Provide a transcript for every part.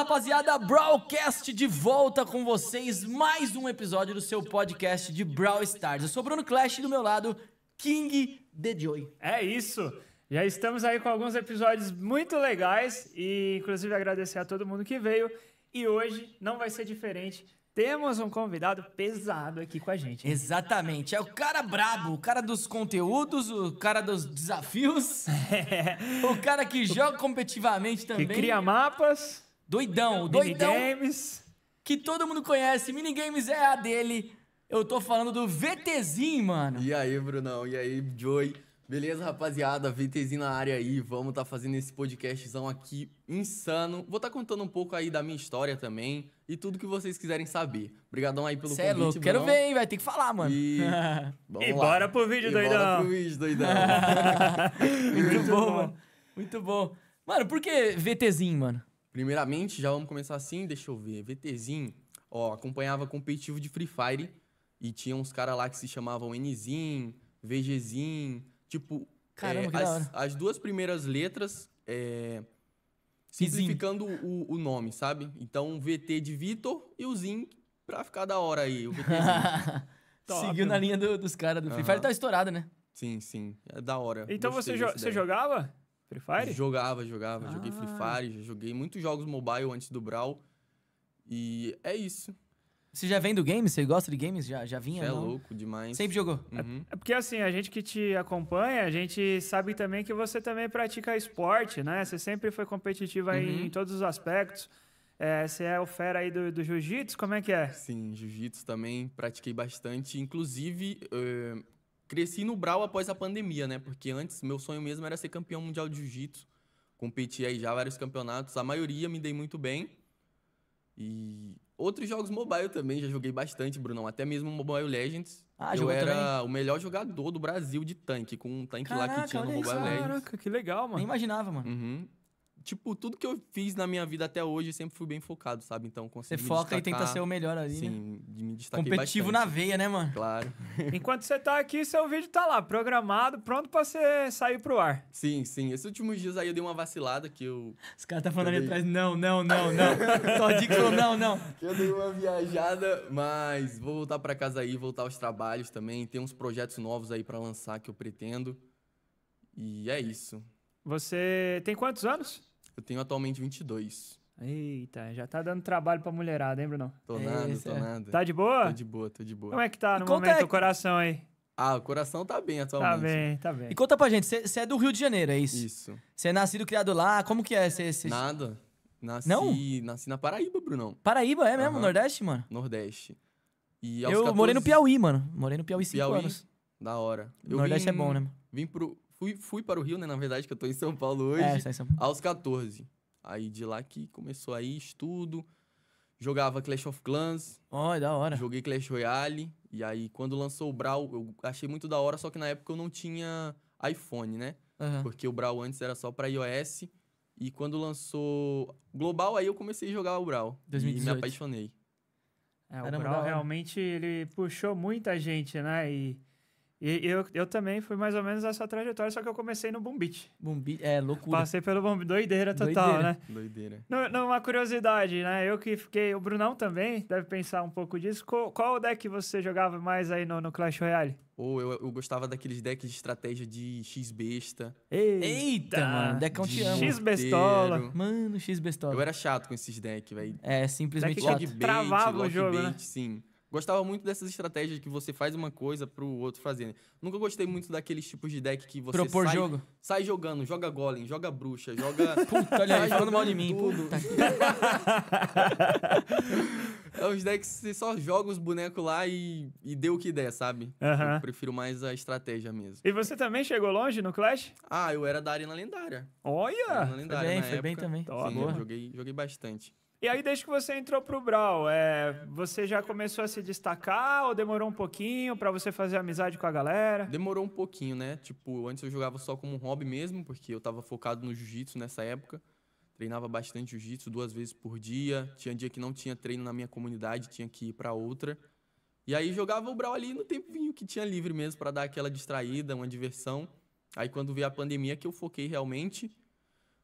rapaziada, Brawlcast de volta com vocês, mais um episódio do seu podcast de Brawl Stars. Eu sou Bruno Clash e do meu lado, King The Joy. É isso. Já estamos aí com alguns episódios muito legais e inclusive agradecer a todo mundo que veio. E hoje não vai ser diferente. Temos um convidado pesado aqui com a gente. Hein? Exatamente, é o cara brabo, o cara dos conteúdos, o cara dos desafios, o cara que joga competitivamente também. Que cria mapas. Doidão, o doidão. Minigames. Que todo mundo conhece. Minigames é a dele. Eu tô falando do VTzinho, mano. E aí, Brunão? E aí, Joy? Beleza, rapaziada? VTzinho na área aí. Vamos tá fazendo esse podcastzão aqui insano. Vou tá contando um pouco aí da minha história também e tudo que vocês quiserem saber. Obrigadão aí pelo Cê é convite, é louco. Brunão. Quero ver, hein, vai ter que falar, mano. E, e bora pro vídeo, e doidão. Bora pro vídeo, doidão. Muito, Muito bom, bom, mano. Muito bom. Mano, por que VTzinho, mano? Primeiramente, já vamos começar assim, deixa eu ver. VTzinho, ó, acompanhava competitivo de Free Fire e tinha uns caras lá que se chamavam Nzinho, VGzinho, tipo. Caramba, é, as, as, duas primeiras letras. É, simplificando o, o, nome, sabe? Então, VT de Vitor e o Zin pra ficar da hora aí. O Seguiu na linha do, dos caras do Free Fire, tá estourado, né? Sim, sim. É da hora. Então você, jo você jogava? Free Fire? Jogava, jogava. Ah. Joguei Free ah. Fire, joguei muitos jogos mobile antes do Brawl. E é isso. Você já vem do game? Você gosta de games? Já, já vinha? Você é não? louco demais. Sempre jogou? Uhum. É, é, porque assim, a gente que te acompanha, a gente sabe também que você também pratica esporte, né? Você sempre foi competitiva uhum. em, em todos os aspectos. É, você é o fera aí do, do jiu-jitsu, como é que é? Sim, jiu-jitsu também pratiquei bastante. Inclusive, uh, cresci no brawl após a pandemia, né? Porque antes meu sonho mesmo era ser campeão mundial de jiu-jitsu. Competi aí já vários campeonatos, a maioria me dei muito bem. E outros jogos mobile também, já joguei bastante, Brunão. Até mesmo Mobile Legends. Ah, eu era também? o melhor jogador do Brasil de tanque, com um tanque Caraca, lá que tinha no Mobile isso, Legends. Caraca, que legal, mano. Nem imaginava, mano. Uhum tipo, tudo que eu fiz na minha vida até hoje, eu sempre fui bem focado, sabe? Então, consegui Você foca e tenta ser o melhor ali, né? Sim, né? de me destacar Competitivo bastante. na veia, né, mano? Claro. Enquanto você tá aqui, seu vídeo tá lá, programado, pronto pra você sair pro ar. Sim, sim. Esses últimos dias aí eu dei uma vacilada que eu... Os caras tá falando ali atrás, não, não, não, não. Só digo falou, não, não. Eu dei uma viajada, mas vou voltar pra casa aí, voltar aos trabalhos também. Tem uns projetos novos aí pra lançar que eu pretendo. E é isso. Você tem quantos anos? Eu tenho atualmente 22. Eita, já tá dando trabalho pra mulherada, hein, Bruno? Tô nada, tô é. nada. Tá de boa? Tô de boa, tô de boa. Como é que tá e no momento é... o coração aí? Ah, o coração tá bem tá atualmente. Tá bem, tá bem. E conta pra gente, você é do Rio de Janeiro, é isso? Isso. Você é nascido, criado lá, como que é? Cê, Nada. Nasci, Não? nasci na Paraíba, Brunão. Paraíba, é mesmo? Uhum. Nordeste, mano? Nordeste. E Eu 14... morei no Piauí, mano. Morei no Piauí cinco Piauí? anos. Da hora. Eu Nordeste vim, é bom, né? Vim pro, Fui, fui para o Rio, né? Na verdade, que eu tô em São Paulo é, hoje. É, em São Paulo. Aos 14. Aí de lá que começou aí estudo. Jogava Clash of Clans. oh é da hora. Joguei Clash Royale. E aí, quando lançou o Brawl, eu achei muito da hora, só que na época eu não tinha iPhone, né? Uhum. Porque o Brawl antes era só para iOS. E quando lançou Global, aí eu comecei a jogar o Brawl. 2018. E me apaixonei. É, o Caramba, Brawl realmente ele puxou muita gente, né? E e eu, eu também fui mais ou menos essa trajetória, só que eu comecei no Bombit. Bombit, é loucura. Passei pelo Bombit, doideira total, doideira. né? Doideira. No, numa curiosidade, né? Eu que fiquei, o Brunão também deve pensar um pouco disso. Qual, qual deck você jogava mais aí no, no Clash Royale? Ou oh, eu, eu gostava daqueles decks de estratégia de X besta. Eita, Eita mano, decão te amo. X bestola. Mano, X bestola. Eu era chato com esses decks, velho. É, simplesmente deck chato. Bait, travava o jogo, bait, né? sim. Gostava muito dessas estratégias que você faz uma coisa pro outro fazer. Né? Nunca gostei muito daqueles tipos de deck que você Propor sai, jogo. sai jogando, joga golem, joga bruxa, joga. Puta, olha aí, jogando mal de mim. Tudo. Puta. é os decks que você só joga os bonecos lá e, e deu o que der, sabe? Eu prefiro mais a estratégia mesmo. E você também chegou longe no Clash? Ah, eu era da Arena Lendária. Olha! Arena Lendária foi bem, foi época. bem também. Tá Sim, joguei, joguei bastante. E aí, desde que você entrou para o Brawl, é, você já começou a se destacar ou demorou um pouquinho para você fazer amizade com a galera? Demorou um pouquinho, né? Tipo, antes eu jogava só como um hobby mesmo, porque eu estava focado no jiu-jitsu nessa época. Treinava bastante jiu-jitsu duas vezes por dia. Tinha dia que não tinha treino na minha comunidade, tinha que ir para outra. E aí jogava o Brawl ali no tempinho que tinha livre mesmo para dar aquela distraída, uma diversão. Aí quando veio a pandemia que eu foquei realmente,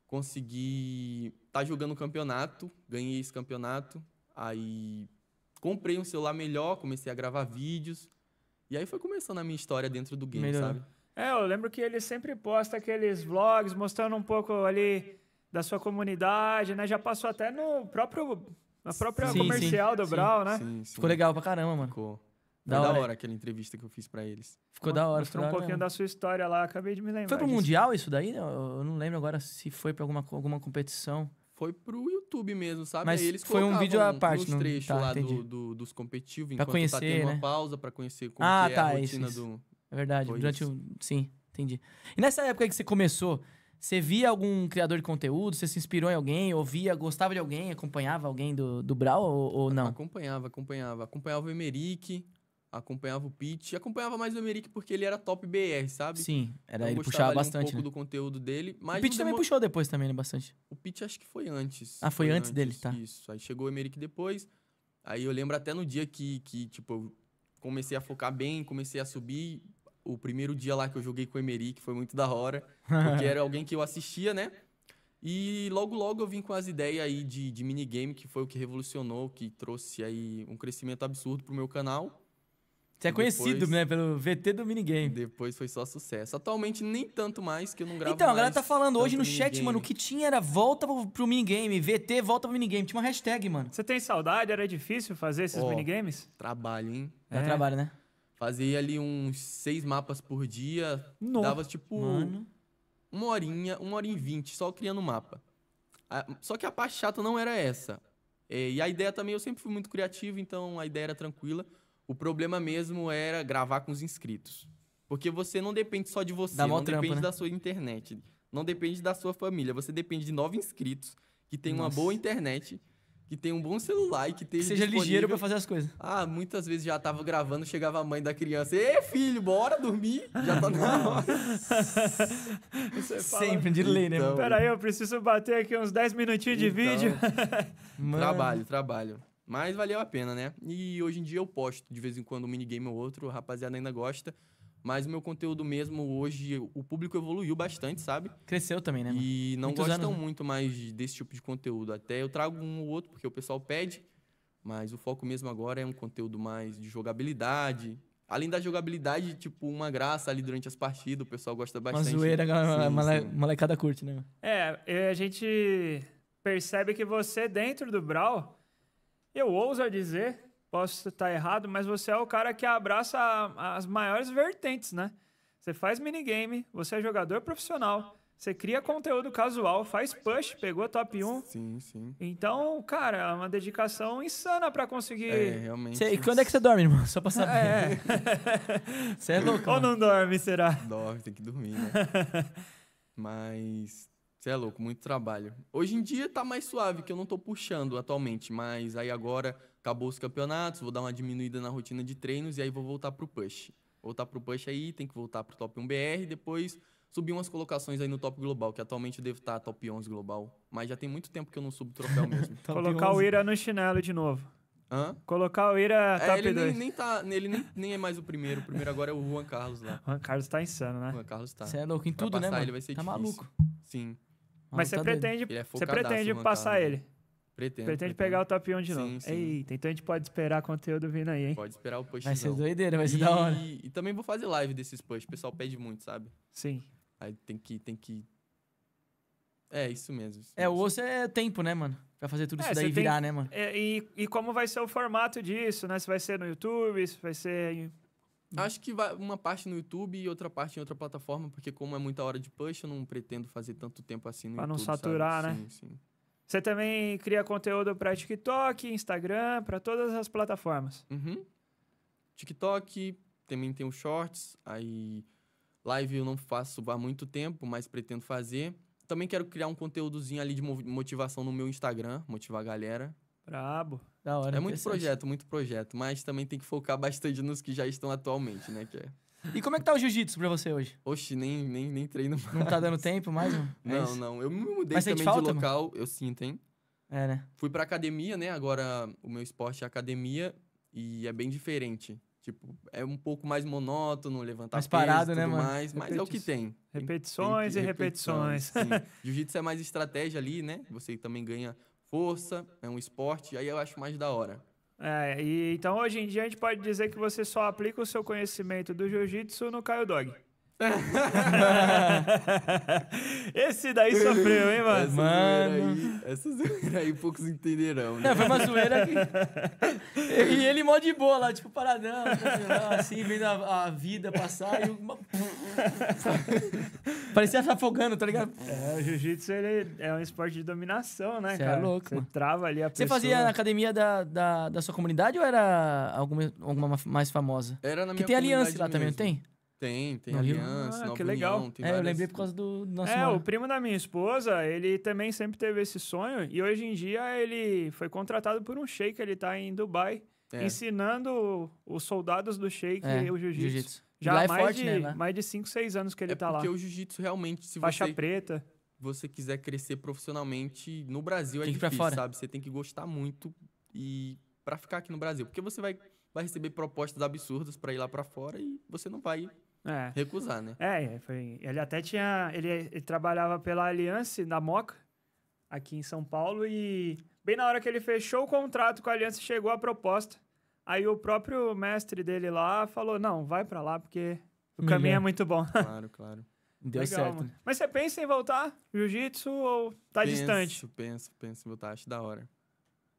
consegui estar tá jogando o campeonato, ganhei esse campeonato, aí comprei um celular melhor, comecei a gravar vídeos, e aí foi começando a minha história dentro do game, melhor. sabe? É, eu lembro que ele sempre posta aqueles vlogs mostrando um pouco ali da sua comunidade, né? Já passou até no próprio na própria sim, comercial sim, do Brawl, né? Sim, ficou legal pra caramba, mano. Ficou. Da hora. da hora aquela entrevista que eu fiz para eles. Ficou da hora. Mostrou um pouquinho mesmo. da sua história lá, acabei de me lembrar. Foi pro disso. Mundial isso daí? Eu não lembro agora se foi pra alguma, alguma competição. Foi pro YouTube mesmo, sabe? Mas eles foi um vídeo à parte, uns trechos não... tá, lá do, do, dos competitivos, enquanto pra conhecer, tá tendo né? uma pausa pra conhecer como ah, é tá, a rotina isso, do... É verdade, foi durante Sim, entendi. E nessa época que você começou, você via algum criador de conteúdo? Você se inspirou em alguém? Ouvia, gostava de alguém? Acompanhava alguém do, do Brau ou, ou não? Acompanhava, acompanhava. Acompanhava o Emerick, acompanhava o Pete, acompanhava mais o Emerick porque ele era top BR, sabe? Sim, era então, ele puxava bastante. um pouco né? do conteúdo dele. Mas o Pete também puxou depois também, né? Bastante. O Pete acho que foi antes. Ah, foi, foi antes, antes, dele, tá? Isso. Aí chegou o Emerick depois. Aí eu lembro até no dia que, que tipo, eu comecei a focar bem, comecei a subir. O primeiro dia lá que eu joguei com o Emerick foi muito da hora. Porque era alguém que eu assistia, né? E logo, logo eu vim com as ideias aí de, de minigame, que foi o que revolucionou, que trouxe aí um crescimento absurdo pro meu canal. Você é depois, conhecido, né, pelo VT do minigame. Depois foi só sucesso. Atualmente nem tanto mais, que eu não gravo Então, a galera tá falando hoje no minigame. chat, mano, o que tinha era volta pro, pro minigame, VT volta pro minigame. Tinha uma hashtag, mano. Você tem saudade? Era difícil fazer esses oh, minigames? Trabalho, hein? Dá é. trabalho, né? Fazia ali uns seis mapas por dia. No. Dava tipo mano. uma horinha, uma hora e vinte, só criando mapa. Só que a parte chata não era essa. É, e a ideia também, eu sempre fui muito criativo, então a ideia era tranquila. O problema mesmo era gravar com os inscritos. Porque você não depende só de você, não depende né? da sua internet, não depende da sua família. Você depende de nove inscritos que tem Nossa. uma boa internet, que tem um bom celular e que, seja ligeiro para fazer as coisas. Ah, muitas vezes já tava gravando, chegava a mãe da criança, Ê, filho, bora dormir". Já tá na hora. Sempre de ler, né? Então, Pera aí, eu preciso bater aqui uns 10 minutinhos de então, vídeo. trabalho, trabalho. Mas valeu a pena, né? E hoje em dia eu posto de vez em quando um minigame ou outro, rapaziada ainda gosta. Mas o meu conteúdo mesmo hoje, o público evoluiu bastante, sabe? Cresceu também, né? Mano? E não Muitos gostam anos, né? muito mais desse tipo de conteúdo. Até eu trago um ou outro, porque o pessoal pede. Mas o foco mesmo agora é um conteúdo mais de jogabilidade, Além da jogabilidade, tipo, uma graça ali durante as partidas, o pessoal gosta bastante. Uma né? zoeira, uma male, molecada curte, né? É, a gente percebe que você, dentro do Brawl, eu ouso dizer, posso estar errado, mas você é o cara que abraça as maiores vertentes, né? Você faz minigame, você é jogador profissional, você cria conteúdo casual, faz push, pegou top 1. Sim, sim. Então, cara, é uma dedicação insana para conseguir. É, realmente. e quando é que você dorme, irmão? Só pra saber. É. Você é louco. Ou né? não dorme, será? Dorme, tem que dormir, né? mas você é louco, muito trabalho. Hoje em dia tá mais suave, que eu não tô puxando atualmente, mas aí agora acabou os campeonatos, vou dar uma diminuída na rotina de treinos e aí vou voltar pro push. Voltar pro push aí, tem que voltar pro top 1 BR, depois subir umas colocações aí no top global, que atualmente eu devo estar top 11 global, mas já tem muito tempo que eu não subo troféu mesmo. Colocar 11. o Ira no chinelo de novo. Hã? Colocar o Ira é, ele 2. Nem, nem tá, ele nem, nem é mais o primeiro. O primeiro agora é o Juan Carlos lá. Juan Carlos tá insano, né? Juan Carlos tá. Você é louco em tudo, né, mano? Ele vai ser tá difícil. maluco. Sim. Mas você tá pretende, é você pretende passar tá? ele? Pretendo, pretende pegar o top 1 de novo. Sim, sim. Eita, então a gente pode esperar conteúdo vindo aí, hein? Pode esperar o push. Vai ser doideira, vai ser e... da hora. E também vou fazer live desses push. O pessoal pede muito, sabe? Sim. Aí tem que. Tem que... É, isso mesmo. Isso é, o osso é tempo, né, mano? Pra fazer tudo é, isso daí virar, tem... né, mano? É, e, e como vai ser o formato disso, né? Se vai ser no YouTube, se vai ser Uhum. Acho que vai uma parte no YouTube e outra parte em outra plataforma, porque como é muita hora de push, eu não pretendo fazer tanto tempo assim no pra YouTube. Pra não saturar, sabe? né? Sim, sim. Você também cria conteúdo para TikTok, Instagram, para todas as plataformas. Uhum. TikTok, também tem os shorts, aí live eu não faço há muito tempo, mas pretendo fazer. Também quero criar um conteúdozinho ali de motivação no meu Instagram, motivar a galera. Brabo. Da hora. É muito projeto, muito projeto. Mas também tem que focar bastante nos que já estão atualmente, né? Que é... E como é que tá o jiu-jitsu pra você hoje? Oxe, nem, nem, nem treino mais. Não tá dando tempo mais? Mano? não, é não. Eu me mudei mas também falta, de local. Mano? Eu sinto, hein? É, né? Fui pra academia, né? Agora o meu esporte é academia e é bem diferente. Tipo, é um pouco mais monótono, levantar mais peso, parado, né, mano? mais, mas é o que tem. Repetições tem, tem, e repetições. repetições Jiu-jitsu é mais estratégia ali, né? Você também ganha força, é um esporte, aí eu acho mais da hora. É, e então hoje em dia a gente pode dizer que você só aplica o seu conhecimento do jiu-jitsu no Caio Dog. Esse daí sofreu, hein, mano? Essa mano. aí, essa zoeira aí poucos entenderão, né? Não, é, foi uma zoeira que. e ele mó de boa lá, tipo, paradão, né, assim, vendo a, a vida passar e uma... Parecia se afogando, tá ligado? É, o jiu-jitsu é um esporte de dominação, né, Cê é cara? É louco. Você trava ali a Você fazia na academia da, da, da, sua comunidade ou era alguma, alguma mais famosa? Era na minha Que tem aliança lá mesmo. também, não tem? Tem, tem no Aliança, ah, que legal. é, eu lembrei por causa do nosso É, o primo da minha esposa, ele também sempre teve esse sonho e hoje em dia ele foi contratado por um sheik, ele tá em Dubai, é. ensinando os soldados do sheik é, o jiu-jitsu. Jiu Já é há é mais, de, né, mais de 5, 6 anos que ele é tá lá. porque o jiu-jitsu realmente, se Faixa você... preta. Você quiser crescer profissionalmente no Brasil tem é difícil, sabe? Você tem que gostar muito e para ficar aqui no Brasil, porque você vai vai receber propostas absurdas para ir lá para fora e você não vai é. Recusar, né? É, é, foi. Ele até tinha. Ele, ele trabalhava pela Aliança da Moca, aqui em São Paulo, e bem na hora que ele fechou o contrato com a Aliança, chegou a proposta. Aí o próprio mestre dele lá falou: não, vai para lá, porque o caminho é muito bom. Claro, claro. Deu Legal, certo. Mano. Né? Mas você pensa em voltar jiu-jitsu ou tá penso, distante? Penso, penso em voltar, acho da hora.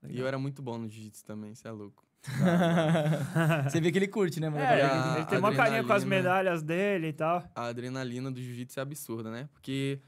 Legal. E eu era muito bom no jiu-jitsu também, você é louco. Você vê que ele curte, né, mano? É, ele tem uma carinha com as né? medalhas dele e tal. A adrenalina do jiu-jitsu é absurda, né? Porque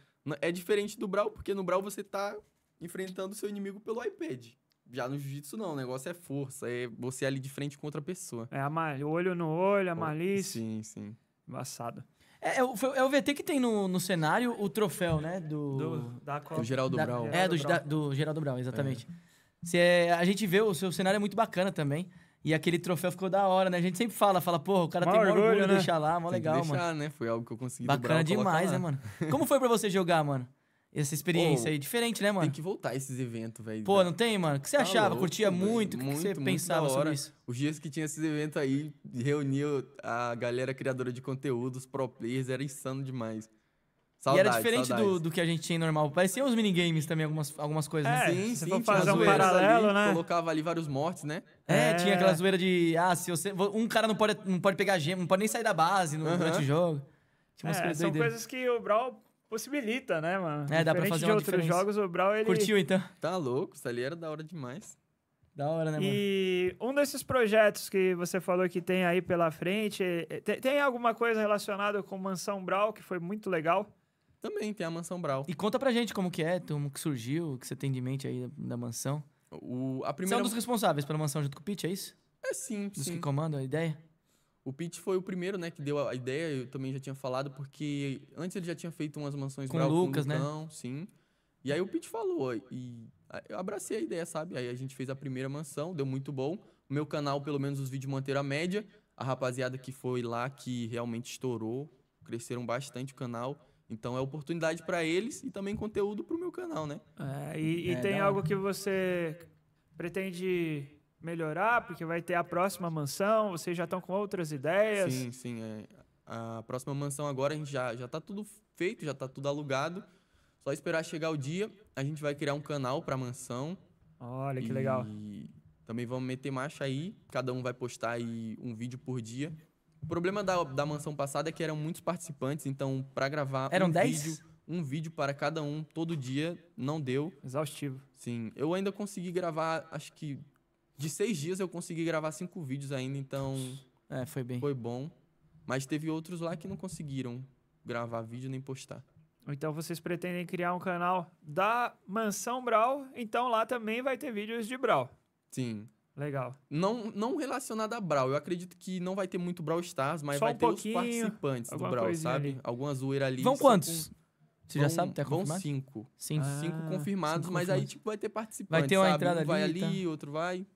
é diferente do Brawl, porque no Brawl você tá enfrentando o seu inimigo pelo iPad. Já no jiu-jitsu, não. O negócio é força. É você ali de frente com outra pessoa. É, a mal... olho no olho, a é Pô, malícia. Sim, sim. Embaçado. É, é, o, é o VT que tem no, no cenário o troféu, né? Do, do, da Copa. É, do Geraldo da, Brau. É, do, da, do Geraldo Brau, exatamente. É. Você, é, a gente vê, o seu cenário é muito bacana também. E aquele troféu ficou da hora, né? A gente sempre fala, fala, porra, o cara tem orgulho, orgulho né? deixar lá, mó tem legal, deixar, mano. né? Foi algo que eu consegui Bacana dobrar, demais, né, mano? Como foi para você jogar, mano? Essa experiência aí, diferente, né, mano? Tem que voltar esses eventos, velho. Pô, não tem, mano? O que você tá achava? Louco, Curtia véio. muito? O que você muito pensava sobre isso? Os dias que tinha esses eventos aí, reuniu a galera criadora de conteúdos, pro players, era insano demais. Saudade, e era diferente do, do, que a gente tinha normal. Pareciam os minigames também, algumas, algumas coisas. É, né? sim, sim. Tinha fazer um paralelo, ali, né? Colocava ali vários mortes, né? É, é, tinha aquela zoeira de... Ah, se você... Um cara não pode, não pode pegar gema, não pode nem sair da base no, uh -huh. durante o jogo. Tinha umas é, coisas são doideiras. coisas que o Brawl possibilita, né, mano? É, diferente dá pra fazer de uma outros diferença. jogos, o Brawl, ele... Curtiu, então? Tá louco, isso ali era da hora demais. Da hora, né, mano? E um desses projetos que você falou que tem aí pela frente, eh, eh, tem, tem alguma coisa relacionada com Mansão Brawl que foi muito legal? Também tem a Mansão Brau. E conta pra gente como que é, como que surgiu, o que você tem de mente aí da, mansão. O, a primeira... Você é um dos responsáveis pela mansão junto com o Pete, é isso? É sim, dos sim. que comandam a ideia? O Pete foi o primeiro, né, que deu a ideia, eu também já tinha falado, porque antes ele já tinha feito umas mansões com Brau, Lucas, com né? o Lucão, né? sim. E aí o Pete falou, e eu abracei a ideia, sabe? Aí a gente fez a primeira mansão, deu muito bom. O meu canal, pelo menos os vídeos manteram a média. A rapaziada que foi lá, que realmente estourou, cresceram bastante o canal. Então é oportunidade para eles e também conteúdo para o meu canal, né? É, e, e é, tem algo que você pretende melhorar, porque vai ter a próxima mansão, vocês já estão com outras ideias? Sim, sim. É. A próxima mansão agora a gente já, já tá tudo feito, já está tudo alugado. Só esperar chegar o dia, a gente vai criar um canal para mansão. Olha que legal. E também vamos meter marcha aí, cada um vai postar aí um vídeo por dia. O problema da, da mansão passada é que eram muitos participantes, então para gravar eram um vídeo, um vídeo para cada um todo dia não deu. Exaustivo. Sim, eu ainda consegui gravar, acho que de seis dias eu consegui gravar cinco vídeos ainda, então é, foi bem. Foi bom, mas teve outros lá que não conseguiram gravar vídeo nem postar. Então vocês pretendem criar um canal da Mansão Brawl, então lá também vai ter vídeos de Brawl. Sim. Legal. Não, não relacionado a Brawl. Eu acredito que não vai ter muito Brawl Stars, mas Só vai um ter os participantes do Brawl, sabe? Ali. Alguma zoeira ali. Vão quantos? Com... Você vão, já sabe? Tá vão cinco. Cinco. Ah, cinco confirmados, cinco mas aí tipo, vai ter participantes. Vai ter uma sabe? entrada um vai ali. Vai tá. ali, tá. outro vai.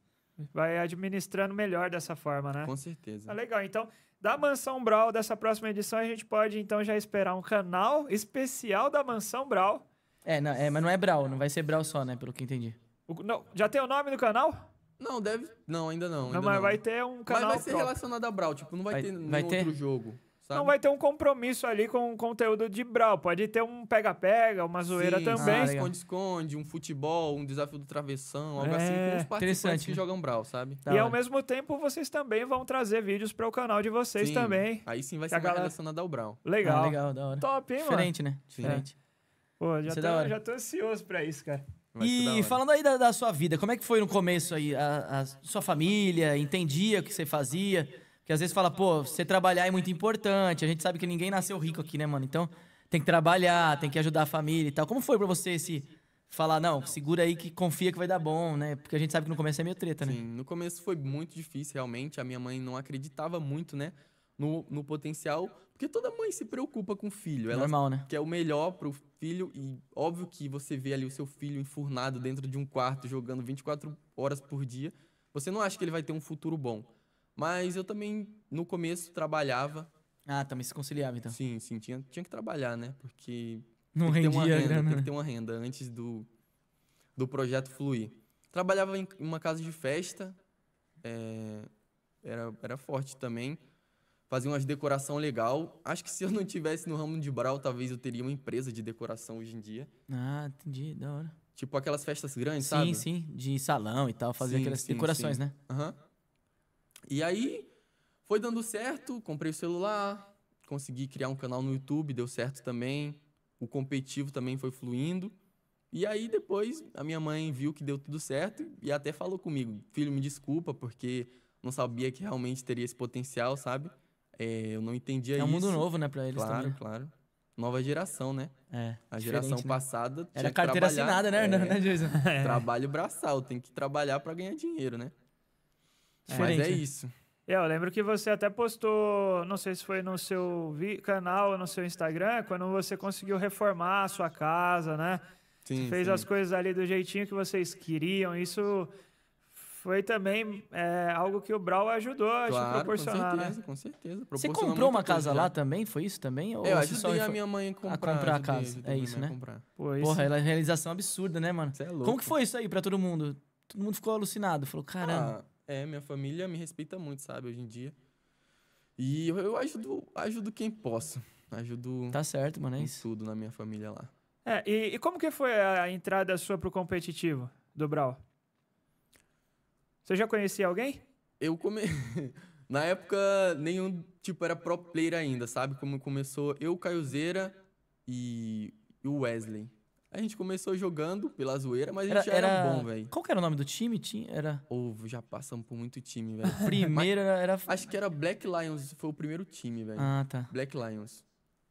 Vai administrando melhor dessa forma, né? Com certeza. Ah, legal. Então, da Mansão Brawl, dessa próxima edição, a gente pode então já esperar um canal especial da Mansão Brawl. É, não, é mas não é Brawl, não vai ser Brawl só, né? Pelo que entendi. O, não, já tem o nome do canal? Não, deve. Não, ainda não. Ainda não mas não. vai ter um canal. Mas vai ser próprio. relacionado a Brawl, tipo, não vai, vai ter vai outro jogo. Sabe? Não vai ter um compromisso ali com o conteúdo de Brawl. Pode ter um pega-pega, uma zoeira Sim, também. Ah, esconde-esconde, um futebol, um desafio do travessão, algo é, assim com os participantes que jogam Brawl, sabe? Tá e ao mesmo tempo, vocês também vão trazer vídeos para o canal de vocês sim, também. Aí sim vai ser galera... relacionado ao Brawl. Legal. Ah, legal, da hora. Top, hein, Diferente, mano? né? Diferente. É. Pô, já é tô, já tô ansioso pra isso, cara e falando aí da, da, sua vida, como é que foi no começo aí? A, a sua família entendia o que você fazia? Porque às vezes fala, pô, você trabalhar é muito importante. A gente sabe que ninguém nasceu rico aqui, né, mano? Então tem que trabalhar, tem que ajudar a família e tal. Como foi para você esse falar, não, segura aí que confia que vai dar bom, né? Porque a gente sabe que no começo é meio treta, né? Sim, no começo foi muito difícil, realmente. A minha mãe não acreditava muito, né? no, no potencial, porque toda mãe se preocupa com o filho. Ela Normal, né? quer o melhor pro filho e óbvio que você vê ali o seu filho enfurnado dentro de um quarto jogando 24 horas por dia, você não acha que ele vai ter um futuro bom. Mas eu também, no começo, trabalhava. Ah, também tá, se conciliava, então. Sim, sim. Tinha, tinha que trabalhar, né? Porque. Não tem rendia, uma renda, grana, Tem que né? ter uma renda antes do, do projeto fluir. Trabalhava em uma casa de festa. É, era, era forte também fazia umas decoração legal. Acho que se eu não tivesse no ramo de brau, talvez eu teria uma empresa de decoração hoje em dia. Ah, entendi, da hora. Tipo aquelas festas grandes, sim, sabe? Sim, sim, de salão e tal, fazer aquelas sim, decorações, sim. né? Aham. Uhum. E aí foi dando certo, comprei o celular, consegui criar um canal no YouTube, deu certo também. O competitivo também foi fluindo. E aí depois a minha mãe viu que deu tudo certo e até falou comigo: "Filho, me desculpa porque não sabia que realmente teria esse potencial, sabe? É, eu não entendia isso. É um mundo novo, né, pra eles claro, também. Claro, claro. Nova geração, né? É. A geração né? passada. Era carteira assinada, né, é, É. Trabalho braçal, tem que trabalhar para ganhar dinheiro, né? É. Diferente. Mas é né? isso. É, eu lembro que você até postou, não sei se foi no seu canal ou no seu Instagram, quando você conseguiu reformar a sua casa, né? Sim, você fez sim. as coisas ali do jeitinho que vocês queriam. Isso foi também é, algo que o Brawl ajudou a claro, proporcionar, com né? certeza, né? Com certeza. Você comprou uma casa lá também? Foi isso também? Ou eu ajudei a é minha mãe né? comprar, a comprar a casa. É isso, né? Pô, isso. Porra, é realização absurda, né, mano? Você é louco. Como que foi isso aí pra todo mundo? Todo mundo ficou alucinado. Falou, caramba. Ah, é, minha família me respeita muito, sabe, hoje em dia. E eu, eu ajudo, ajudo quem posso. Ajudo. Tá certo, mano, é isso. Tudo na minha família lá. É, e, e como que foi a entrada sua pro competitivo do Brawl? Você já conhecia alguém? Eu come... Na época, nenhum, tipo, era pro player ainda, sabe? Como começou eu, Caiozeira e o Wesley. A gente começou jogando pela zoeira, mas era, a gente já era, era bom, velho. Qual que era o nome do time? Tinha, era... Ou oh, já passamos por muito time, velho. primeiro mas, era... Acho que era Black Lions, foi o primeiro time, velho. Ah, tá. Black Lions.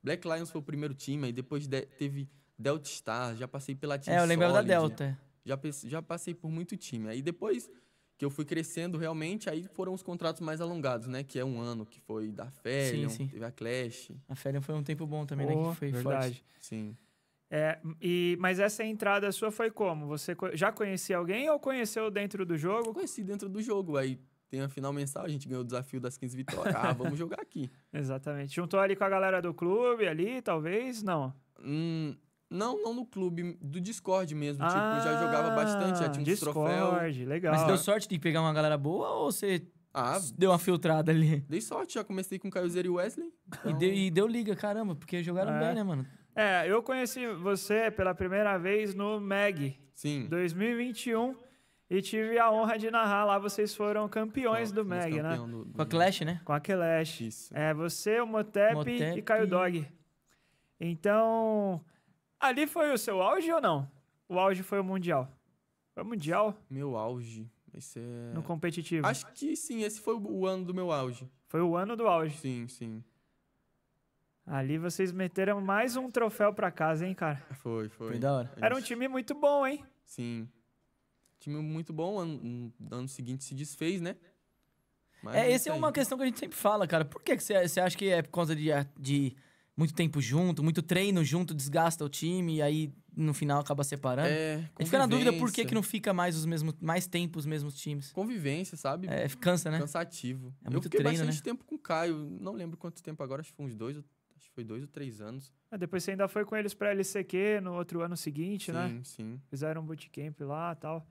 Black Lions foi o primeiro time, aí depois de, teve Delta Star, já passei pela Team É, eu lembro da Delta. É. Já, já passei por muito time. Aí depois que eu fui crescendo realmente, aí foram os contratos mais alongados, né? Que é um ano, que foi da férias sim, sim. teve a Clash. A férias foi um tempo bom também, oh, né? Que foi verdade. forte. Sim. É, e, mas essa entrada sua foi como? Você já conhecia alguém ou conheceu dentro do jogo? Conheci dentro do jogo, aí tem a final mensal, a gente ganhou o desafio das 15 vitórias. ah, vamos jogar aqui. Exatamente. Juntou ali com a galera do clube ali, talvez? Não. Hum, não, não no clube, do Discord mesmo. Tipo, ah, tipo, já jogava bastante, já tinha uns Discord, troféus. legal. Mas deu sorte de pegar uma galera boa ou você ah, deu uma filtrada ali? Dei sorte, já comecei com Caiozeiro e Wesley. Então... E, deu, e, deu, liga, caramba, porque jogaram é. bem, né, mano? É, eu conheci você pela primeira vez no Mag. Sim. 2021. E tive a honra de narrar lá, vocês foram campeões do Mag, né? Do, do... Com a Clash, né? Com a Clash. Isso. É, você, o Motep, Motep... e Caio Dog. Então, Ali foi o seu auge ou não? O auge foi o Mundial. Foi o Mundial? Meu auge. Esse é... No competitivo. Acho que sim, esse foi o ano do meu auge. Foi o ano do auge. Sim, sim. Ali vocês meteram mais um troféu para casa, hein, cara? Foi, foi. Foi da hora. Era um time muito bom, hein? Sim. Time muito bom, ano, ano seguinte se desfez, né? Mas é, essa é, é uma questão que a gente sempre fala, cara. Por que, você, acha que é por conta de, de muito tempo junto, muito treino junto, desgasta o time e aí no final acaba separando. É, e fica na dúvida por que, que não fica mais os mesmos mais tempo os mesmos times. Convivência, sabe? É, cansa, né? Cansativo. É muito Eu fiquei treino, bastante né? tempo com o Caio, não lembro quanto tempo agora, acho que foi uns dois, acho que foi dois ou três anos. É, depois você ainda foi com eles para LCQ no outro ano seguinte, sim, né? Sim, sim. Fizeram um bootcamp lá, tal.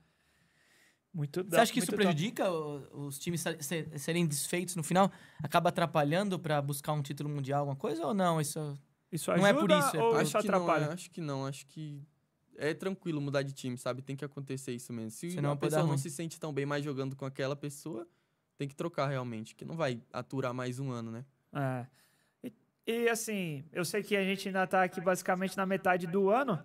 Muito Você acha que isso prejudica os times serem desfeitos no final? Acaba atrapalhando para buscar um título mundial, alguma coisa? Ou não? Isso, isso não é por isso? É ou por... Acho, que atrapalha? Não, acho que não. Acho que é tranquilo mudar de time, sabe? Tem que acontecer isso mesmo. Se Senão uma pessoa não se sente tão bem mais jogando com aquela pessoa, tem que trocar realmente, que não vai aturar mais um ano, né? É. E, e assim, eu sei que a gente ainda tá aqui basicamente na metade do ano,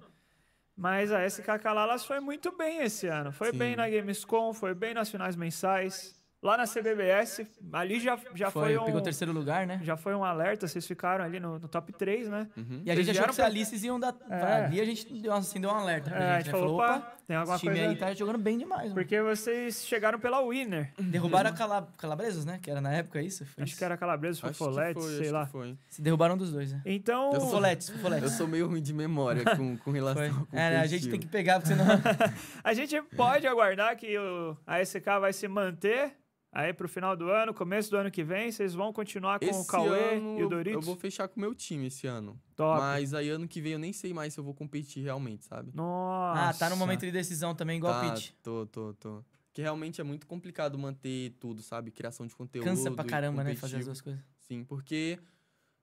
mas a SK Kalalas foi muito bem esse ano. Foi Sim. bem na Gamescom, foi bem nas finais mensais. Lá na CBBS, ali já, já foi, foi um... Pegou terceiro lugar, né? Já foi um alerta, vocês ficaram ali no, no top 3, né? Uhum. E a gente achou que os Alices iam dar... É. Ah, ali a gente deu, assim, deu um alerta pra é, gente, a gente né? falou, opa, tem alguma esse time coisa... aí tá jogando bem demais. Porque vocês chegaram pela Winner. Uhum. Derrubaram uhum. a Calabresas, né? Que era na época é isso? acho isso. que era Calabresas, foi Foletes, sei lá. Foi. Se derrubaram dos dois, né? Então... Eu sou... Foletes, Foletes. Eu sou meio ruim de memória com, com relação ao É, né, a gente tem que pegar, porque senão... a gente pode aguardar que o, a SK vai se manter Aí pro final do ano, começo do ano que vem, vocês vão continuar com esse o Cauê e o Doritos? Eu vou fechar com o meu time esse ano. Top. Mas aí ano que vem eu nem sei mais se eu vou competir realmente, sabe? Nossa. Ah, tá no momento de decisão também, igual tá, o Pitch. Tô, tô, tô. Que realmente é muito complicado manter tudo, sabe? Criação de conteúdo. Cansa pra caramba, né? Fazer as duas coisas. Sim, porque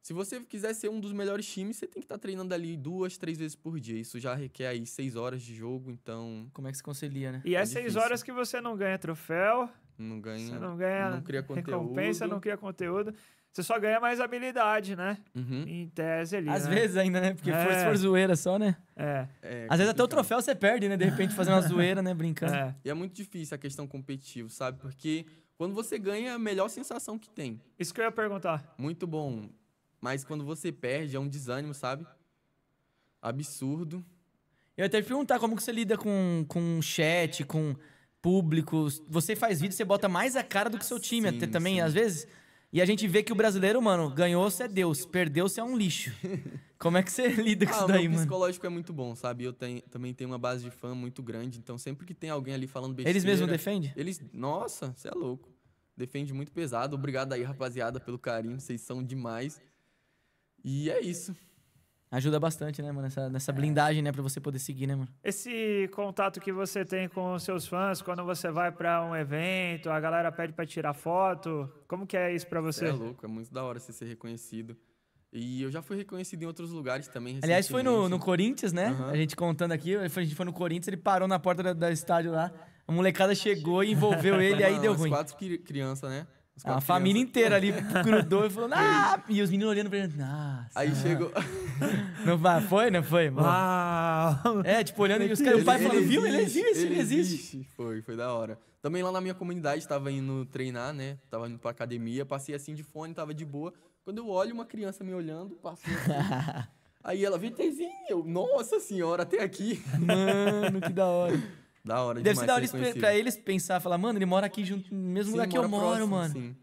se você quiser ser um dos melhores times, você tem que estar tá treinando ali duas, três vezes por dia. Isso já requer aí seis horas de jogo, então. Como é que se concilia, né? E é, é seis horas que você não ganha troféu. Não ganha. Você não ganha. Não cria conteúdo. Recompensa, não cria conteúdo. Você só ganha mais habilidade, né? Uhum. Em tese ali. Às né? vezes ainda, né? Porque é. se for zoeira só, né? É. é Às vezes até o troféu você perde, né? De repente fazendo uma zoeira, né? Brincando. É. E é muito difícil a questão competitiva, sabe? Porque quando você ganha, é a melhor sensação que tem. Isso que eu ia perguntar. Muito bom. Mas quando você perde, é um desânimo, sabe? Absurdo. Eu até perguntar como que você lida com, com chat, com público. Você faz vídeo, você bota mais a cara do que seu time, sim, até também, sim. às vezes. E a gente vê que o brasileiro, mano, ganhou, você é Deus, perdeu, você é um lixo. Como é que você lida com ah, isso daí, mano? O psicológico é muito bom, sabe? Eu tenho, também tenho uma base de fã muito grande, então sempre que tem alguém ali falando besteira. Eles mesmos defendem? Eles. Nossa, você é louco. Defende muito pesado. Obrigado aí, rapaziada, pelo carinho, vocês são demais. E é isso ajuda bastante, né, mano? Nessa, nessa é. blindagem, né, pra você poder seguir, né, mano? Esse contato que você tem com os seus fãs, quando você vai para um evento, a galera pede para tirar foto, como que é isso para você? É louco, é muito da hora você ser reconhecido. E eu já fui reconhecido em outros lugares também. Aliás, foi no, no Corinthians, né? Uhum. A gente contando aqui, a gente foi no Corinthians, ele parou na porta do, do estádio lá, a molecada chegou e envolveu ele, aí deu ruim. Quatro crianças, né? A família inteira ali grudou e falou, ah! E os meninos olhando pra ele, nossa. Aí chegou. Não foi, não foi? Uau! É, tipo, olhando e os caras, o pai falando, viu? Ele existe, ele existe. Foi, foi da hora. Também lá na minha comunidade, tava indo treinar, né? Tava indo pra academia, passei assim de fone, tava de boa. Quando eu olho uma criança me olhando, passa assim. Aí ela, VTzinho, eu, nossa senhora, até aqui. Mano, que da hora. Da hora Deve ser da hora eles, pra eles pensar, falar, mano, ele mora aqui junto, no mesmo sim, lugar que eu moro, próximo, mano. Sim.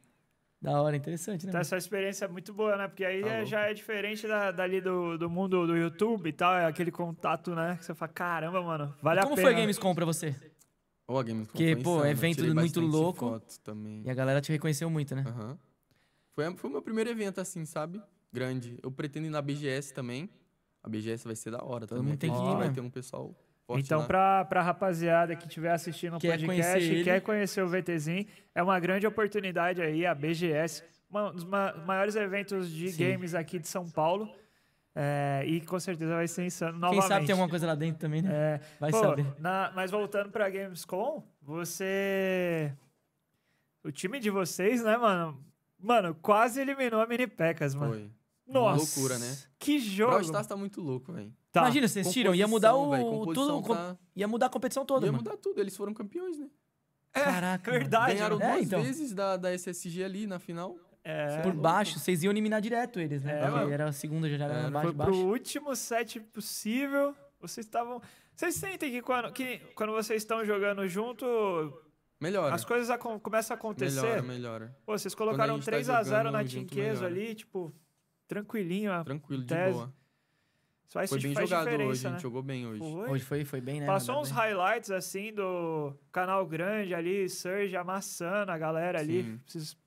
Da hora, interessante, né? Então, essa experiência é muito boa, né? Porque aí tá é, já é diferente da, dali do, do mundo do YouTube e tal, é aquele contato, né? Que você fala, caramba, mano, vale a pena. Como foi a Gamescom pra você? Ou a Gamescom Porque, pô, insano. evento muito louco. E a galera te reconheceu muito, né? Uhum. Foi, foi o meu primeiro evento, assim, sabe? Grande. Eu pretendo ir na BGS também. A BGS vai ser da hora, tá? Todo mundo tem que ir, Vai né? ter um pessoal Forte então, né? para a rapaziada que estiver assistindo o podcast conhecer e quer conhecer o VTzinho, é uma grande oportunidade aí, a BGS, um dos maiores eventos de Sim. games aqui de São Paulo. É, e com certeza vai ser insano Quem novamente. Quem sabe tem alguma coisa lá dentro também, né? É, vai pô, saber. Na, mas voltando pra Gamescom, você... O time de vocês, né, mano? Mano, quase eliminou a Mini Pecas, mano. Foi. Nossa. Uma loucura, né? Que jogo. O Stars tá muito louco, velho. Tá. Imagina, vocês tiram, ia mudar o. tudo, tá... Ia mudar a competição toda. Ia mano. mudar tudo, eles foram campeões, né? É, Caraca, verdade. Ganharam né? duas é, então. vezes da, da SSG ali na final. É, é por baixo, vocês iam eliminar direto eles, né? É, era a segunda já era é, baixo, foi baixo. Pro último set possível, vocês estavam. Vocês sentem que quando, que quando vocês estão jogando junto. Melhora. As coisas a, começam a acontecer. Melhora, melhora. Pô, vocês colocaram 3x0 tá na Tinqueso ali, tipo, tranquilinho. Tranquilo, de boa foi bem jogado hoje, né? a gente né? jogou bem hoje. Foi? Hoje foi, foi bem, né? Passou Nada uns bem. highlights, assim, do canal grande ali, Surge amassando a galera ali. Vocês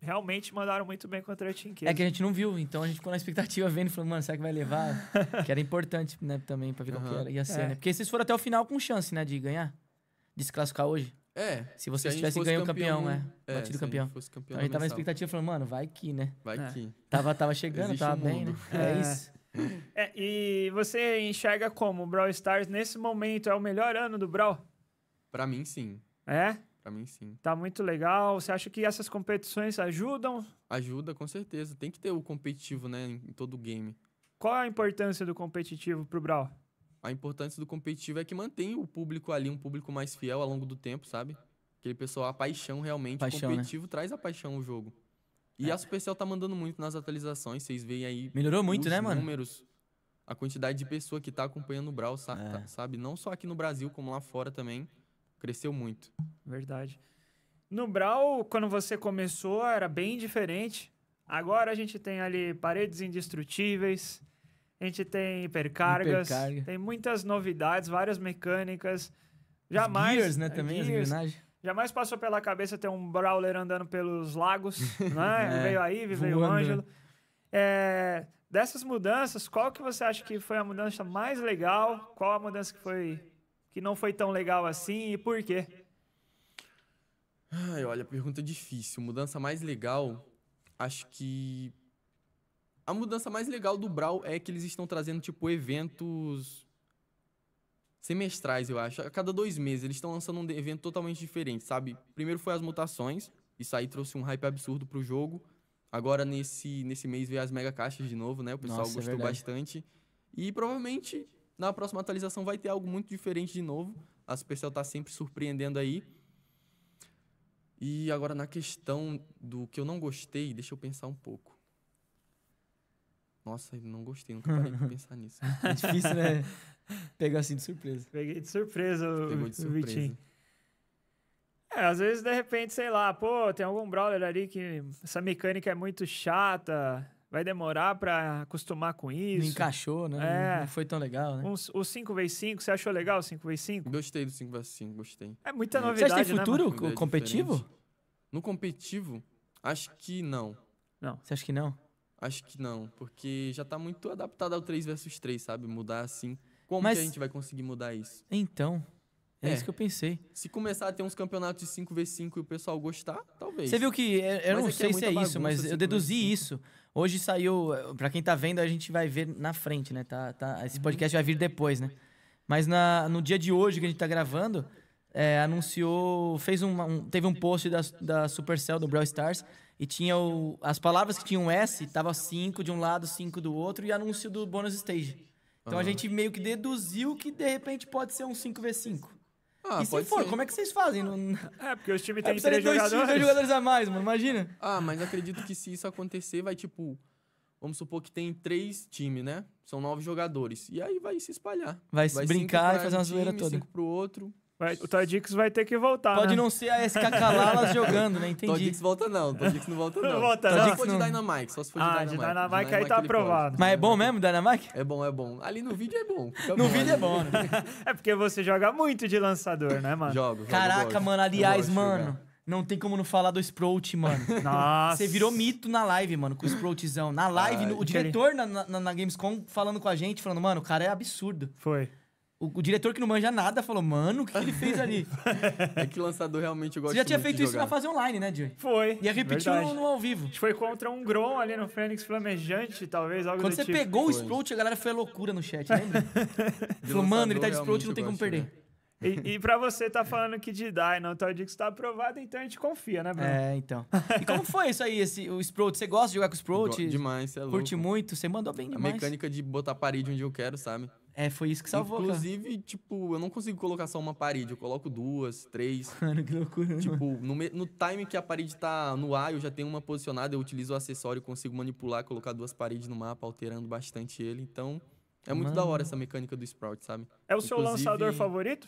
realmente mandaram muito bem contra a Tinqueza. É que a gente não viu, então a gente ficou na expectativa vendo e falou, mano, será que vai levar? que era importante, né, também, pra ver uhum. qual que era, ia ser, é. né? Porque vocês foram até o final com chance, né, de ganhar, de se classificar hoje. É. Se vocês se tivessem ganho campeão, campeão, é. é batido campeão. Fosse campeão. Então, a gente tava na expectativa falando, mano, vai que, né? Vai que. Tava, tava chegando, Existe tava um bem, né? É, é isso. É, e você enxerga como o Brawl Stars nesse momento é o melhor ano do Brawl? Para mim, sim. É? Para mim, sim. Tá muito legal. Você acha que essas competições ajudam? Ajuda, com certeza. Tem que ter o competitivo, né, em todo game. Qual a importância do competitivo pro Brawl? A importância do competitivo é que mantém o público ali, um público mais fiel ao longo do tempo, sabe? Aquele pessoal, a paixão realmente. Paixão, né? competitivo né? traz a paixão ao jogo. E é. a Supercell tá mandando muito nas atualizações, vocês veem aí. Melhorou muito, né, mano? números, a quantidade de pessoa que tá acompanhando o Brawl, sabe? É. Tá, sabe? Não só aqui no Brasil, como lá fora também. Cresceu muito. Verdade. No Brawl, quando você começou, era bem diferente. Agora a gente tem ali paredes indestrutíveis, a gente tem hipercargas, Hipercarga. tem muitas novidades, várias mecânicas. Jamais. Gears, né? É, também, as engrenagens. Jamais passou pela cabeça ter um brawler andando pelos lagos, né? é, veio a Ivy, veio o Ângelo. É, dessas mudanças, qual que você acha que foi a mudança mais legal? Qual a mudança que foi que não foi tão legal assim e por quê? Ai, olha, pergunta difícil. Mudança mais legal, acho que a mudança mais legal do Brawl é que eles estão trazendo tipo eventos semestrais, eu acho. A cada dois meses eles estão lançando um evento totalmente diferente, sabe? Primeiro foi as mutações, isso aí trouxe um hype absurdo pro jogo. Agora, nesse, nesse mês, veio as mega caixas de novo, né? O pessoal Nossa, é gostou é bastante. E provavelmente na próxima atualização vai ter algo muito diferente de novo. A Supercell tá sempre surpreendendo aí. E agora na questão do que eu não gostei, deixa eu pensar um pouco. Nossa, não gostei, nunca parei de pensar nisso. É difícil, né? Pegou assim de surpresa. Peguei de surpresa o, de surpresa. o Vitinho. É, às vezes, de repente, sei lá, pô, tem algum brawler ali que essa mecânica é muito chata, vai demorar pra acostumar com isso. Não encaixou, né? É. Não foi tão legal, né? Um, o 5x5, você achou legal o 5x5? Gostei do 5x5, gostei. É muita novidade, é. Você acha que tem né, futuro né, competitivo? Diferente. No competitivo, acho que não. Não. Você acha que não? Acho que não, porque já tá muito adaptado ao 3 x 3, sabe? Mudar assim como Mas... que a gente vai conseguir mudar isso? Então, é, é, isso que eu pensei. Se começar a ter uns campeonatos de 5v5 e o pessoal gostar, talvez. Você viu que. É, eu, eu não é é sei é se é isso, mas assim, eu deduzi assim. isso. Hoje saiu. Pra quem tá vendo, a gente vai ver na frente, né? Tá, tá, esse uhum. podcast vai vir depois, né? Mas na, no dia de hoje que a gente tá gravando, é, anunciou. fez um, um, Teve um post da, da Supercell, do Brawl Stars, e tinha o, as palavras que tinham S, tava 5 de um lado, 5 do outro, e anúncio do bônus stage. Então uhum. a gente meio que deduziu que de repente pode ser um 5v5. Ah, e se for, ser. como é que vocês fazem? Não... É, porque os times é, têm três jogadores. Times, jogadores a mais, mano, imagina. Ah, mas acredito que se isso acontecer, vai tipo. Vamos supor que tem três times, né? São nove jogadores. E aí vai se espalhar. Vai, vai brincar e fazer uma um zoeira time, toda. Cinco pro outro. Vai, o Todix vai ter que voltar. Pode né? não ser a SK Calalas jogando, né? Entendi. Todix volta não, Todix não volta não. não volta, Todix não. foi de Dynamite, só se for de ah, Dynamite. Ah, de Dynamite, aí tá aprovado. Mas é bom mesmo, Dynamite? É bom, é bom. Ali no vídeo é bom. no bom, vídeo né? é bom, né? é porque você joga muito de lançador, né, mano? Jogo. jogo Caraca, mano, aliás, mano. Não tem como não falar do Sprout, mano. Nossa. Você virou mito na live, mano, com o Sproutzão. Na live, no, o diretor na, na, na Gamescom falando com a gente, falando, mano, o cara é absurdo. Foi. O, o, diretor que não manja nada falou, mano, o que, que ele fez ali? é que lançador realmente gosta Você já tinha feito isso na fase online, né, Joey? Foi. E repetiu no, no, ao vivo. A gente foi contra um Grom ali no Fênix Flamejante, talvez, algo Quando você tipo. pegou foi. o Sprout, a galera foi loucura no chat, lembra? falou, mano, ele tá de Sprout, não tem como perder. E, e pra você tá falando que de Dino, Toy Dix tá aprovado, então a gente confia, né, Bruno? É, então. E como foi isso aí, esse, o Sprout? Você gosta de jogar com o Sprout? demais, você é louco. Curte muito, você mandou bem demais. A mecânica de botar parede onde eu quero, sabe? É, foi isso que salvou, Inclusive, cara. tipo, eu não consigo colocar só uma parede. Eu coloco duas, três. Mano, que loucura. Tipo, no, no time que a parede tá no ar, eu já tenho uma posicionada. Eu utilizo o acessório, consigo manipular, colocar duas paredes no mapa, alterando bastante ele. Então, é muito Mano. da hora essa mecânica do Sprout, sabe? É o Inclusive, seu lançador favorito?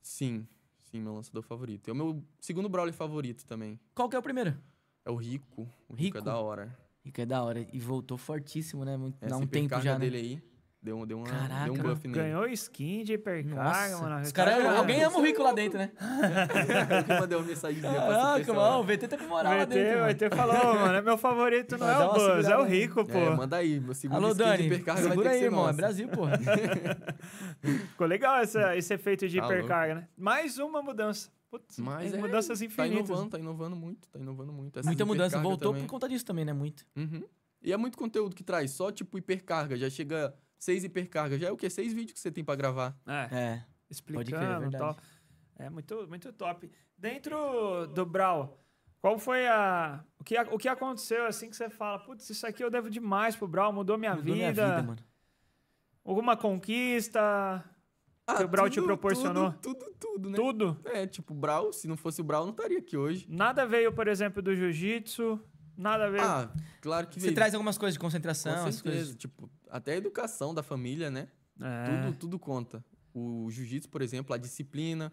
Sim. Sim, meu lançador favorito. É o meu segundo brawler favorito também. Qual que é o primeiro? É o Rico. O Rico, é Rico é da hora. Rico é da hora. E voltou fortíssimo, né? Muito, é, dá um tempo já, né? dele aí. Deu, deu, uma, Caraca, deu um buff nele. Ganhou skin de hipercarga, mano. Os cara, cara tá alguém ama o Rico lá dentro, né? o mandou uma mensagem pra essa mano, né? O VT tá com moral lá dentro. O VT falou, mano, é meu favorito, não é o Buzz, é o Rico, é, pô. É, manda aí, meu segundo Alô, Dani, hipercarga segura aí, irmão, é Brasil, pô. Ficou legal essa, esse efeito de tá hipercarga, né? Mais uma mudança. Putz, Mas é, mudanças infinitas. Tá inovando, tá inovando muito, tá inovando muito. Essa Muita mudança, voltou também. por conta disso também, né? Muito. Uhum. E é muito conteúdo que traz, só tipo hipercarga, já chega seis hipercargas. Já é o quê? Seis vídeos que você tem para gravar. É. é. é Explicando Pode é tal. É muito, muito top. Dentro do Brawl, qual foi a. O que, o que aconteceu assim que você fala? Putz, isso aqui eu devo demais pro Brawl, mudou minha mudou vida. Mudou minha vida, mano. Alguma conquista ah, que o Brawl tudo, te proporcionou? Tudo, tudo, tudo, né? Tudo? É, tipo, Brawl, se não fosse o Brawl, não estaria aqui hoje. Nada veio, por exemplo, do jiu-jitsu. Nada a ver. Ah, claro que veio Você traz algumas coisas de concentração. Com certeza. Coisas... Tipo, até a educação da família, né? É. Tudo, tudo conta. O jiu-jitsu, por exemplo, a disciplina,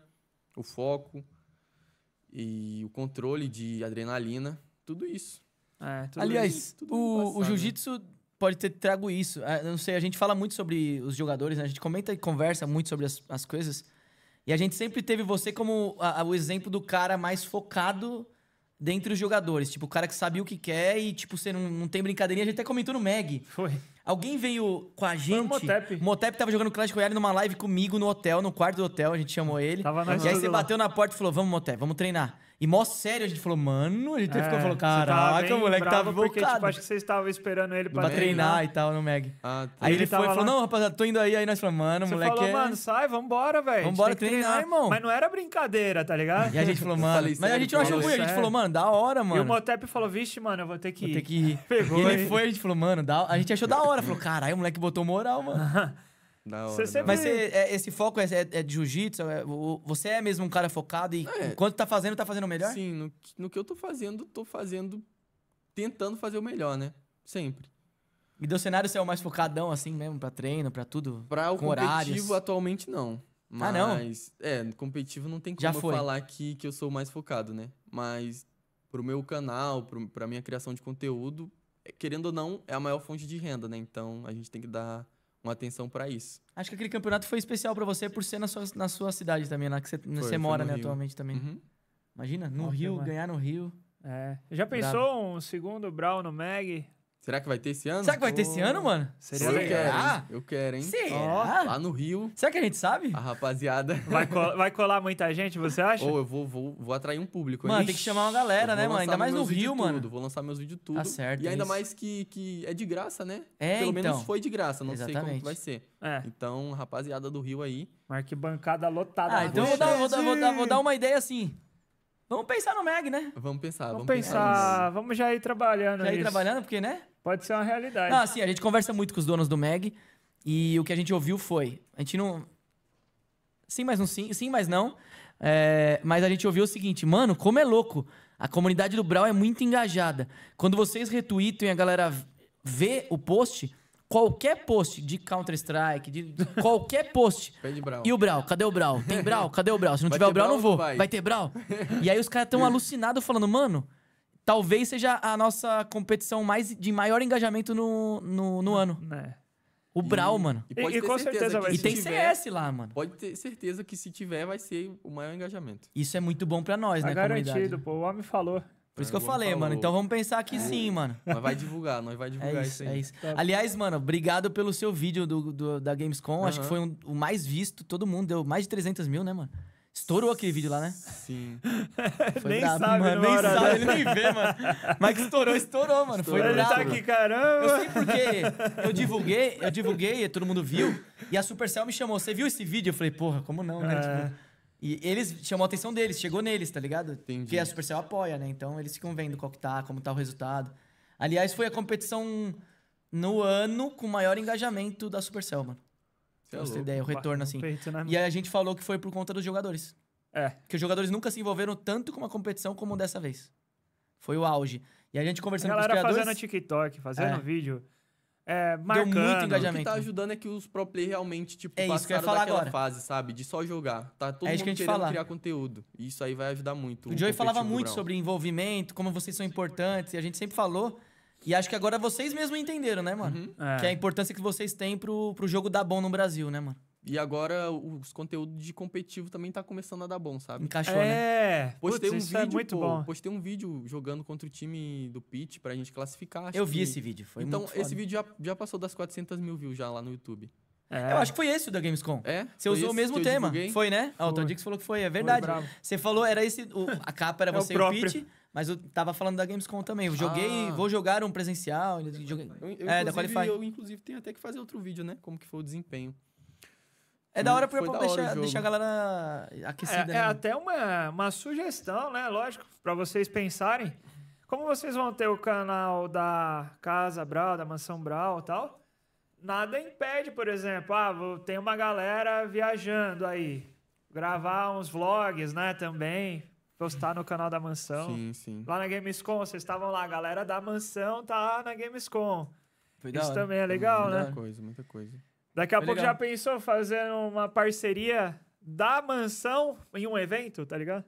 o foco e o controle de adrenalina, tudo isso. É, tudo Aliás, isso, tudo o, o né? jiu-jitsu pode ter trago isso. É, não sei, a gente fala muito sobre os jogadores, né? a gente comenta e conversa muito sobre as, as coisas. E a gente sempre teve você como a, a, o exemplo do cara mais focado dentre os jogadores. Tipo, o cara que sabe o que quer e, tipo, você não, não tem brincadeirinha. A gente até comentou no Meg. Foi. Alguém veio com a gente. Foi o Motep. Motep tava jogando Clash Royale numa live comigo no hotel, no quarto do hotel, a gente chamou ele. Tava e aí você bateu na porta e falou: Vamos, Motep, vamos treinar. E mó sério, a gente falou, mano, a gente é, ficou falou, caraca, o moleque tava porque, tipo, acho que vocês estavam esperando ele pra, pra treinar né? e tal no Meg. Ah, tá. Aí ele, ele foi e falou, não, rapaziada, tô indo aí. Aí nós falamos, mano, Você moleque. Falou, é... mano, sai, vambora, velho. Vambora treinar, treinar, irmão. Mas não era brincadeira, tá ligado? E a gente falou, mano. mas a gente não achou ruim, a gente falou, mano, da hora, mano. E o Motep falou, vixe, mano, eu vou ter que ir. Vou ter que ir. Pegou. E ele foi, a gente falou, mano, a gente achou da hora. Falou, caralho, o moleque botou moral, mano. Você Mas você, é, esse foco é, é, é de jiu-jitsu? É, você é mesmo um cara focado e é. enquanto tá fazendo, tá fazendo o melhor? Sim, no, no, que eu tô fazendo, tô fazendo, tentando fazer o melhor, né? Sempre. E do cenário você é o mais focadão, assim mesmo, pra treino, pra tudo? Pra o competitivo, horários. atualmente não. Mas, ah, não? É, competitivo não tem como Já foi. falar que, que eu sou mais focado, né? Mas pro meu canal, pro, pra minha criação de conteúdo, é, querendo ou não, é a maior fonte de renda, né? Então a gente tem que dar uma atenção para isso. Acho que aquele campeonato foi especial para você por ser na sua, na sua cidade também, na que você, foi, você mora né, atualmente também. Uhum. Imagina, no Rio, mano. ganhar no Rio. É. Já pensou Bravo. um segundo Brawl no Mag? Será que vai ter esse ano? Será que vai ter esse ano, mano? Será? Eu quero, hein? Eu quero, hein? Será? Lá no Rio. Será que a gente sabe? A rapaziada. Vai, col vai colar muita gente, você acha? Ou eu vou, vou, vou atrair um público. Mano, Ixi, tem que chamar uma galera, né, mano? Ainda mais no Rio, tudo, mano. Vou lançar meus vídeos tá tudo. Tá certo. E ainda isso. mais que, que é de graça, né? É, Pelo então. menos foi de graça, não Exatamente. sei como vai ser. É. Então, rapaziada do Rio aí. Marque bancada lotada. Ah, então vou dar, vou, dar, vou, dar, vou dar uma ideia assim. Vamos pensar no Meg, né? Vamos pensar, vamos, vamos pensar. pensar vamos já ir trabalhando. Já ir trabalhando, porque, né? Pode ser uma realidade. Não, assim, a gente conversa muito com os donos do Meg e o que a gente ouviu foi. A gente não. Sim, mas não sim, sim, mas não. É, mas a gente ouviu o seguinte, mano, como é louco. A comunidade do Brawl é muito engajada. Quando vocês retweetam e a galera vê o post, qualquer post de Counter-Strike, de qualquer post. e o Brawl? cadê o Brawl? Tem Brawl? Cadê o Brawl? Se não vai tiver o Brawl, Brau, não vou. Vai. vai ter Brawl? E aí os caras estão alucinados falando, mano, talvez seja a nossa competição mais de maior engajamento no, no, no ano. Né? O Brawl, e, mano. E, pode e, ter com certeza, certeza vai ser. E tem CS lá, mano. Pode ter certeza que se tiver, vai ser o maior engajamento. Isso é muito bom pra nós, tá né, garantido, comunidade. pô. O homem falou. Por isso que é, eu falei, falou. mano. Então vamos pensar que é. sim, mano. Mas vai divulgar, nós vai divulgar é isso, isso, aí. É isso. Tá. Aliás, mano, obrigado pelo seu vídeo do, do da Gamescom. Acho que foi um, o mais visto. Todo mundo deu mais de 300 mil, né, mano? Estourou aquele vídeo lá, né? Sim. Foi nem brabo, sabe, mano. Nem hora, sabe, né? ele nem vê, mano. Mas que estourou, estourou, mano. Estourou, Foi ele tá brabo. tá aqui, caramba. Eu sei porque eu divulguei, eu divulguei, todo mundo viu. E a Supercell me chamou. Você viu esse vídeo? Eu falei, porra, como não, né? É. Tipo, e eles chamou a atenção deles, chegou neles, tá ligado? Entendi. Porque a Supercell apoia, né? Então eles ficam vendo qual que tá, como tá o resultado. Aliás, foi a competição no ano com maior engajamento da Supercell, mano. Você é louco. ideia, o retorno assim. Né, e aí a gente falou que foi por conta dos jogadores. É. Que os jogadores nunca se envolveram tanto com uma competição como dessa vez. Foi o auge. E a gente conversando a com os Galera fazendo TikTok, fazendo é. vídeo... É, marcando. Deu muito engajamento. O que tá ajudando é que os pro players realmente, tipo, é isso que eu ia falar agora. fase, sabe? De só jogar. Tá todo é mundo que querendo falar. criar conteúdo. E isso aí vai ajudar muito. O, o Joey falava muito sobre envolvimento, como vocês são importantes. E a gente sempre falou e acho que agora vocês mesmos entenderam, né, mano? Uhum. É. Que é a importância que vocês têm pro, pro jogo dar bom no Brasil, né, mano? E agora os conteúdos de competitivo também tá começando a dar bom, sabe? Encaixou, é... né? É, postei Putz, um é vídeo, é muito pô, bom. Postei um vídeo jogando contra o time do Pit pra gente classificar. Eu vi que... esse vídeo, foi Então, esse vídeo já, já passou das 400 mil views já lá no YouTube. É. Eu acho que foi esse o da Gamescom. É? Você usou o mesmo tema. Foi, né? Foi. Ah, o Todix falou que foi, é verdade. Foi, você falou, era esse. O, a capa era você é o e o Pete. Mas eu tava falando da Gamescom também. Eu joguei, ah. vou jogar um presencial. eu, eu, é, da Qualify. Eu, inclusive, tenho até que fazer outro vídeo, né? Como que foi o desempenho. É da hora é pra eu deixar, deixar a galera aquecida. É, é né? até uma, uma sugestão, né? Lógico, para vocês pensarem. Como vocês vão ter o canal da Casa Brau, da Mansão Brau e tal, nada impede, por exemplo, ah, tem uma galera viajando aí. Gravar uns vlogs, né, também postar no canal da Mansão. Sim, sim. Lá na Gamescom, vocês estavam lá, a galera da Mansão tá na Gamescom. Foi Isso também é legal, muita né? Muita coisa, muita coisa. Daqui a Foi pouco legal. já pensou fazer uma parceria da mansão em um evento, tá ligado?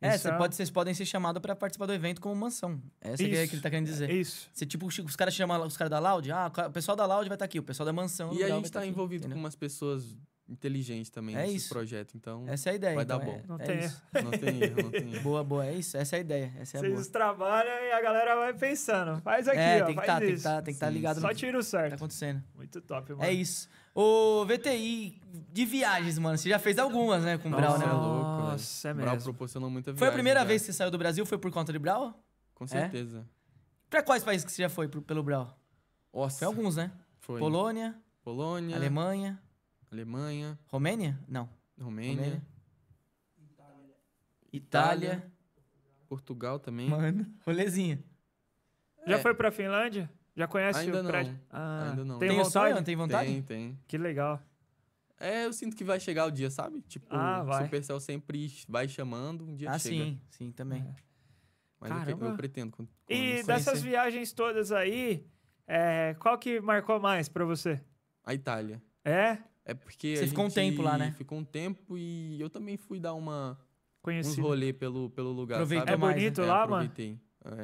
É, cê então- Pode, vocês podem ser chamados para participar do evento como mansão. É essa é isso, é que ele tá querendo dizer. isso. Você, tipo, os caras chamam os caras da Loud, ah, o pessoal da Loud vai estar tá aqui, o pessoal da mansão. É e a gente tá, tá envolvido com umas pessoas inteligente também é nesse isso. projeto. Então, essa é a ideia. Vai então, dar bom. É. não, é tem isso. não tem erro, não tem erro. Boa, boa, é isso. Essa é a ideia. Essa é Vocês boa. trabalham e a galera vai pensando. Faz aqui, é, ó. Tem que tá, estar tá, tá ligado. Só tira o tá certo. Tá acontecendo. Muito top, mano. É isso. Ô, VTI, de viagens, mano. Você já fez algumas, né? Com o Brau, né? É louco, Nossa, é mesmo. Brau proporcionou muita viagem. Foi a primeira já. Né? vez que você saiu do Brasil? Foi por conta de Brau? Com é? certeza. Pra quais países que você já foi pro, pelo Brau? Nossa. Foi alguns, né? Foi. Polônia. Polônia. Alemanha. Alemanha. Romênia? Não. Romênia. Romênia. Itália. Itália. Portugal também. Mano, rolezinha. Já é. foi pra Finlândia? Já conhece Ainda o não. Ah, Ainda não. Tem, Tem vontade? sonho? Tem vontade? Tem, tem. Que legal. É, eu sinto que vai chegar o dia, sabe? Tipo, Ah, o Supercell sempre vai chamando, um dia ah, chega. sim. Sim, também. É. Mas eu, eu pretendo. E dessas conhecer. viagens todas aí, é, qual que marcou mais pra você? A Itália. É? É porque. Você ficou um tempo lá, né? Ficou um tempo e eu também fui dar uma. Uns rolê pelo, pelo lugar. Aproveita sabe? É bonito né? lá, mano. mano?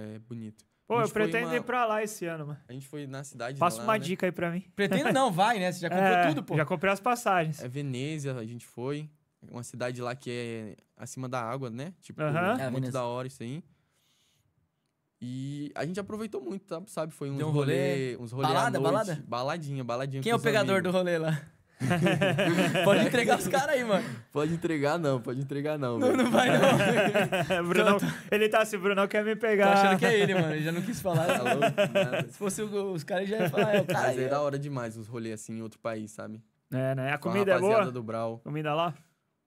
É bonito. Pô, eu pretendo uma... ir pra lá esse ano, mano. A gente foi na cidade Passa lá, uma né? dica aí pra mim. Pretendo não, vai, né? Você já comprou é, tudo, pô. Já comprei as passagens. É Veneza, a gente foi. É uma cidade lá que é acima da água, né? Tipo, uh -huh. é, muito da hora isso aí. E a gente aproveitou muito, tá? sabe? Foi uns Deu um rolê, rolê, uns rolê Balada, noite, balada? Baladinha, baladinha. Quem é o pegador amigos. do rolê lá? pode entregar os caras aí, mano. Pode entregar, não, pode entregar, não. Não, não vai, não. Bruno, então, ele tá assim, Bruno quer me pegar. Tô achando que é ele, mano. Ele já não quis falar. Tá louco, Se fosse o, os caras, já ia falar. É, o cara, Mas é, da hora demais os rolês assim em outro país, sabe? É, né? A comida a é boa? do Brau. Comida lá?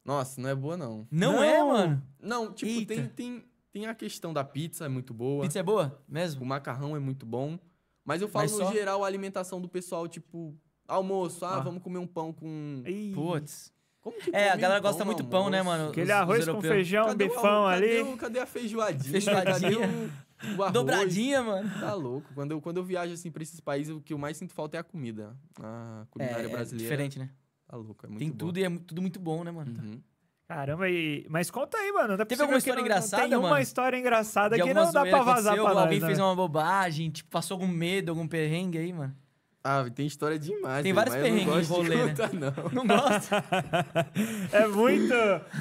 Nossa, não é boa, não. Não, é, não é, mano? Não, tipo, tem, tem, tem a questão da pizza, é muito boa. Pizza é boa? Mesmo? O macarrão é muito bom. Mas eu falo, Mas no geral, a alimentação do pessoal, tipo Almoço, ah, ah. vamos comer um pão com. Putz. Como que é, a galera gosta muito pão, né, mano? Aquele arroz com feijão, cadê bifão o, ali. Cadê, o, cadê a feijoadinha? Feijoadinha. o, o Dobradinha, mano. Tá louco. Quando eu, quando eu viajo, assim, pra esses países, o que eu mais sinto falta é a comida. A culinária é, é brasileira. É diferente, né? Tá louco, é muito Tem tudo e é tudo muito bom, né, mano? Uhum. Caramba, e... mas conta aí, mano. Teve alguma história não, engraçada, não tem mano? uma história engraçada que não dá pra vazar pra lá. Alguém né? fez uma bobagem, tipo, passou algum medo, algum perrengue aí, mano? Ah, tem história demais. Tem né? vários perrengues de rolê, né? contar, né? Não, não gosta?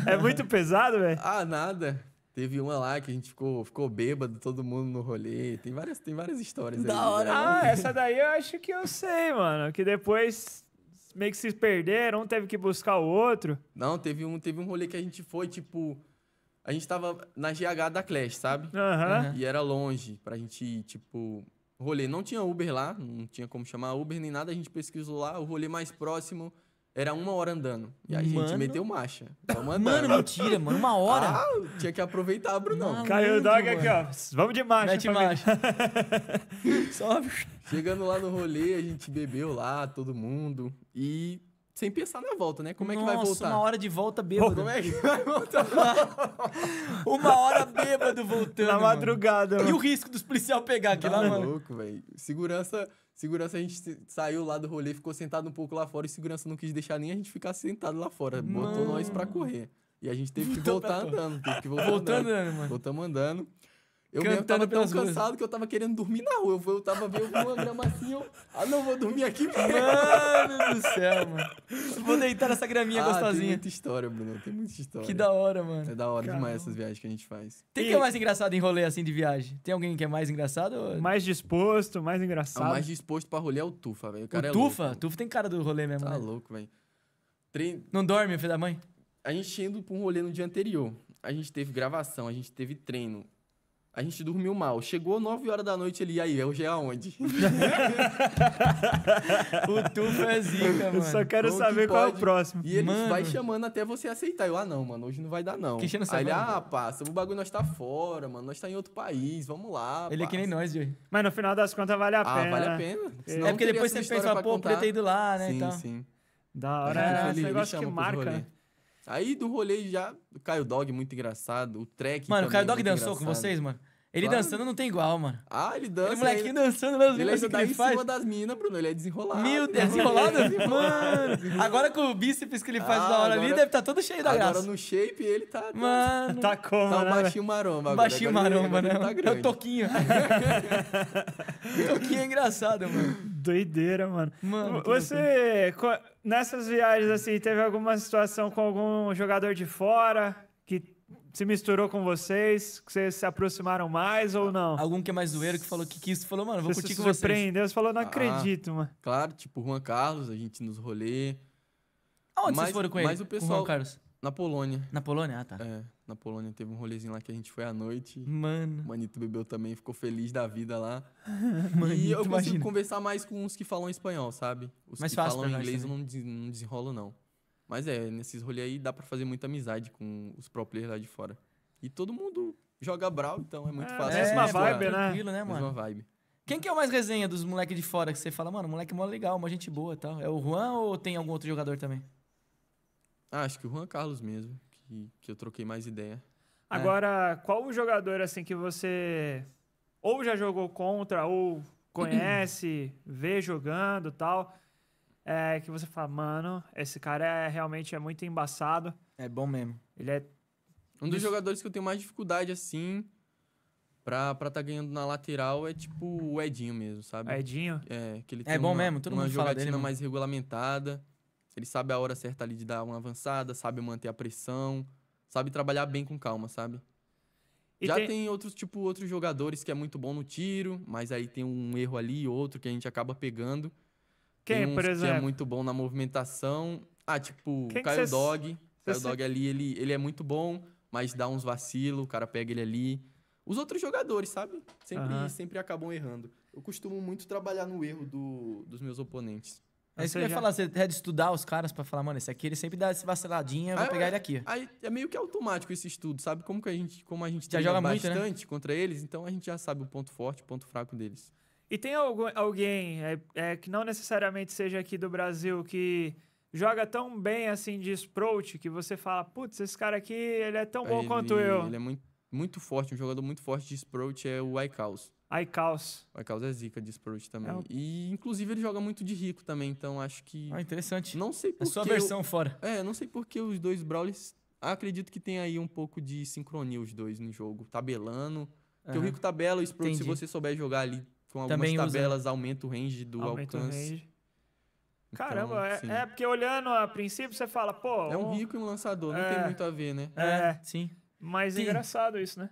É, é muito... pesado, velho? Ah, nada. Teve uma lá que a gente ficou, ficou bêbado, todo mundo no rolê. Tem várias, tem várias histórias da aí, hora. Né? Ah, essa daí eu acho que eu sei, mano. Que depois meio que se perderam, um teve que buscar o outro. Não, teve um, teve um rolê que a gente foi, tipo... A gente tava na GH da Clash, sabe? Aham. Uhum. E era longe pra gente ir, tipo rolê. Não tinha Uber lá, não tinha como chamar Uber nem nada, a gente pesquisou lá, o rolê mais próximo era uma hora andando. E a gente meteu marcha. Mano, mentira, mano, uma ah, hora. Ah, tinha que aproveitar, Bruno Caiu o dog aqui, ó. Vamos de marcha. Mete marcha. Sobe. Chegando lá no rolê, a gente bebeu lá, todo mundo. E sem pensar na volta, né? Como Nossa, é que vai voltar? uma hora de volta bêbado. como é que vai voltar? uma hora bêbado voltando. Na madrugada, mano. E o risco dos policiais pegar aqui tá lá, mano? louco, velho. Segurança, segurança, a gente saiu lá do rolê, ficou sentado um pouco lá fora e segurança não quis deixar nem a gente ficar sentado lá fora. Mano. Botou nós pra correr. E a gente teve que voltar andando. Teve que voltar Voltando andando, mano. Voltamos andando. Eu mesmo tava tão cansado ruas. que eu tava querendo dormir na rua. Eu tava vendo uma gramacinha, assim, eu... Ah, não, vou dormir aqui mesmo. Mano do céu, mano. Vou deitar nessa graminha ah, gostosinha. tem muita história, Bruno. Tem muita história. Que da hora, mano. É da hora Caramba. demais essas viagens que a gente faz. Tem e... que é mais engraçado em rolê, assim, de viagem? Tem alguém que é mais engraçado? Ou... Mais disposto, mais engraçado. o mais disposto pra rolê é o Tufa, velho. O, cara o é Tufa? Louco, tufa tem cara do rolê mesmo, Tá né? louco, velho. Tre... Não dorme, filho da mãe? A gente indo pra um rolê no dia anterior. A gente teve gravação, a gente teve treino a gente dormiu mal. Chegou 9 horas da noite ele, aí, hoje é aonde? o tufo é zica, mano. Eu só quero Como saber que qual é o próximo. E ele mano. vai chamando até você aceitar. Eu, ah, não, mano, hoje não vai dar, não. Que aí ele, né? ah, passa, o bagulho nós tá fora, mano, nós tá em outro país, vamos lá. Ele passa. é que nem nós, Jay. Mas no final das contas vale a ah, pena. vale a pena. Senão é porque depois você pensa, pô, podia ter ido lá, né? Sim, então. sim. Da hora, é, é um negócio que marca. Aí do rolê já. O Caio Dog, muito engraçado. O track Mano, o Caio é Dog dançou engraçado. com vocês, mano. Ele claro. dançando não tem igual, mano. Ah, ele dança. Ele molequinho ele... dançando nas Ele é ainda tá em cima das minas, Bruno. Ele é desenrolado. Meu é Deus, desenrolado? mano. Agora com o bíceps que ele faz ah, da hora agora... ali, deve estar tá todo cheio da agora graça. Agora no shape ele tá. Mano. tá como? Tá um né, baixinho maromba. Agora. Baixinho agora maromba, né. Tá é o Toquinho. o Toquinho é engraçado, mano. Doideira, mano. Mano. Você nessas viagens, assim, teve alguma situação com algum jogador de fora que se misturou com vocês, que vocês se aproximaram mais ou não? Algum que é mais zoeiro que falou que quis, falou, mano, vou você curtir com vocês. Você surpreendeu, você falou, não ah, acredito, mano. Claro, tipo, Juan Carlos, a gente nos rolê. Aonde mas, vocês foram com ele? Mas o pessoal, com o Juan Carlos? Na Polônia. Na Polônia? Ah, tá. É na Polônia teve um rolezinho lá que a gente foi à noite. Mano. O Manito bebeu também, ficou feliz da vida lá. Manito, e eu consigo imagina. conversar mais com os que falam espanhol, sabe? Os mais que fácil falam inglês eu não, des não desenrolo, não. Mas é, nesses rolês aí dá para fazer muita amizade com os pro players lá de fora. E todo mundo joga brawl, então é muito é, fácil. É, assim, mesma vibe, né? Tranquilo, né, mano? Mesma vibe. Quem que é o mais resenha dos moleques de fora que você fala, mano, moleque é mó legal, uma gente boa e tal? É o Juan ou tem algum outro jogador também? Ah, acho que o Juan Carlos mesmo que, que eu troquei mais ideia. É. Agora, é. qual o jogador assim que você ou já jogou contra ou conhece, vê jogando tal, é, que você fala, mano, esse cara é realmente é muito embaçado. É bom mesmo. Ele é um dos Isso. jogadores que eu tenho mais dificuldade assim pra estar tá ganhando na lateral é tipo o Edinho mesmo, sabe? Edinho? É, que ele é tem é bom uma, mesmo, todo uma mundo jogatina mais regulamentada. Ele sabe a hora certa ali de dar uma avançada, sabe manter a pressão, sabe trabalhar bem com calma, sabe? E Já tem... tem... outros, tipo, outros jogadores que é muito bom no tiro, mas aí tem um erro ali, outro que a gente acaba pegando. Quem, tem por exemplo? Que é muito bom na movimentação. Ah, tipo, o Caio Dog. Caio Dog ali, ele, ele é muito bom, mas dá uns vacilos, o cara pega ele ali. Os outros jogadores, sabe? Sempre, uhum. sempre acabam errando. Eu costumo muito trabalhar no erro do, dos meus oponentes. É isso que eu ia falar, você é de estudar os caras para falar, mano, esse aqui ele sempre dá essa vaciladinha, vou aí, pegar ele aqui. Aí é meio que automático esse estudo, sabe? Como que a gente, como a gente já joga bastante muito, né? contra eles, então a gente já sabe o ponto forte, o ponto fraco deles. E tem algum, alguém é, é, que não necessariamente seja aqui do Brasil que joga tão bem assim de sprout que você fala, putz, esse cara aqui ele é tão bom ele, quanto eu. Ele é muito, muito forte, um jogador muito forte de sprout é o Icaus. Caos. O Caos é zica de Sprout também. É E, inclusive, ele joga muito de rico também, então acho que... Ah, interessante. Não sei é por É sua versão eu... fora. É, não sei porque os dois Brawlers... Acredito que tem aí um pouco de sincronia os dois no jogo. Tabelando. Porque o rico tabela, o Sprout, Entendi. se você souber jogar ali com algumas também tabelas, usa... aumenta o range do aumenta alcance. O range. Então, Caramba, é, é, porque olhando a princípio, você fala, pô... É um rico e um lançador, não é. tem muito a ver, né? É, é. sim. Mas sim. É engraçado isso, né?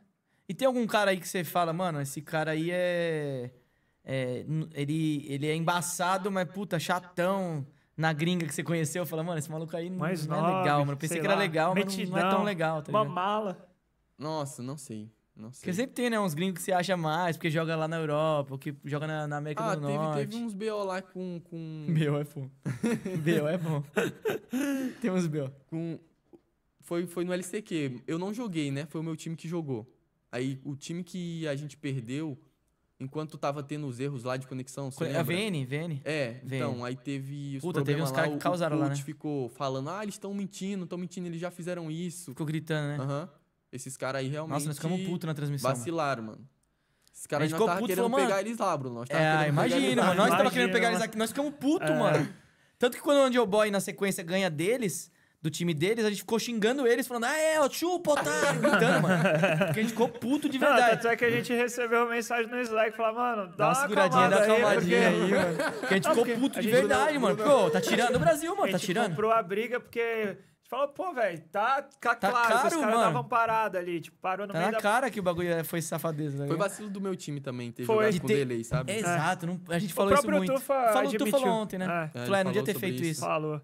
E tem algum cara aí que você fala, mano, esse cara aí é. é ele, ele é embaçado, mas puta, chatão. Na gringa que você conheceu, fala, mano, esse maluco aí não, mas não é legal, mano. Eu pensei que era lá, legal, mas não, é tão legal. Tá uma ligado? mala. Nossa, não sei. Não sei. Porque sempre tem, né? Uns gringos que você acha mais, porque joga lá na Europa, ou que joga na, na América ah, do teve, Norte. teve uns BO lá com. com... BO é bom. BO é bom. tem uns BO. Com... Foi, foi no LCQ. Eu não joguei, né? Foi o meu time que jogou. Aí o time que a gente perdeu, enquanto tava tendo os erros lá de conexão, você é? A VN, VN. É, VN. então, aí teve os Puta, teve uns caras que causaram o né? ficou falando, ah, eles estão mentindo, estão mentindo, eles já fizeram isso. Ficou gritando, né? Aham. Uhum. Esses caras aí realmente... Nossa, nós ficamos putos na transmissão. Vacilaram, mano. mano. Esses caras nós estavam querendo falou, pegar eles lá, Bruno. Nós é, imagina, mano. Nós estávamos querendo pegar eles aqui. Nós ficamos putos, é. mano. Tanto que quando o Angel Boy, na sequência, ganha deles do time deles, a gente ficou xingando eles, falando, ah, é, o chupo, otário, gritando, mano. Porque a gente ficou puto de verdade. Não, tanto é que a gente recebeu uma mensagem no Slack, falando, mano, dá, dá uma seguradinha, dá uma calmadinha aí, porque... aí, mano. Porque a gente ficou puto de verdade, mudou, mano. Mudou. Pô, tá tirando o Brasil, mano, tá tirando. A gente comprou a briga porque... Falou, pô, velho, tá, tá, tá claro, caro, os caras estavam parados ali, tipo, parou no tá meio na da... cara que o bagulho é, foi safadeza. Né? Foi vacilo do meu time também ter foi. jogado com ter... sabe? é. Exato, não... a gente falou isso muito. O próprio Tufa falou, Tufa falou ontem, né? É. É, falou, é, não devia ter feito isso. isso. Falou.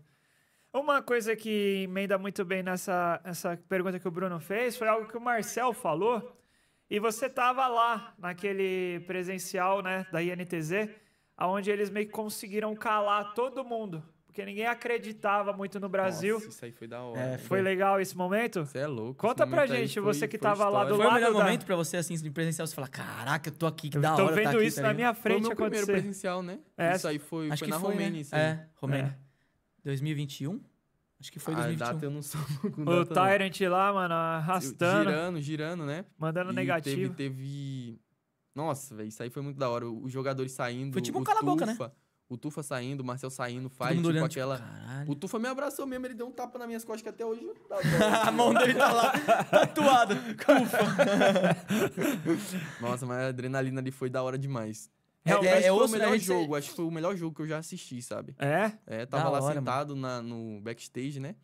Uma coisa que emenda muito bem nessa essa pergunta que o Bruno fez foi algo que o Marcel falou. E você estava lá naquele presencial né, da INTZ, onde eles meio que conseguiram calar todo mundo. Porque ninguém acreditava muito no Brasil. Nossa, isso aí foi da hora. É, foi legal esse momento? Você é louco. Conta pra gente, foi, você que tava história. lá do foi lado. Foi o melhor da... momento pra você, assim, de presencial, você falar: caraca, eu tô aqui, que eu da hora. Tô tá vendo tá aqui, isso tá na minha frente foi meu acontecer. primeiro presencial, né? É. Isso aí foi, Acho foi que na né? Romênia, né? É, Romênia. É. 2021? Acho que foi 2021. A data eu não sou com O data, Tyrant não. lá, mano, arrastando. Girando, girando, né? Mandando e negativo. Teve, teve... Nossa, velho, isso aí foi muito da hora. Os jogadores saindo. Foi tipo um cala-boca, né? O Tufa saindo, o Marcel saindo, faz tipo olhando, tipo, aquela. Tipo, o Tufa me abraçou mesmo, ele deu um tapa nas minhas costas que até hoje. Tá a mão dele tá lá, tatuada. Tá Tufa. Nossa, mas a adrenalina ali foi da hora demais. Realmente é, é, é o melhor jogo, acho que foi o melhor jogo que eu já assisti, sabe? É? É, tava da lá hora, sentado na, no backstage, né?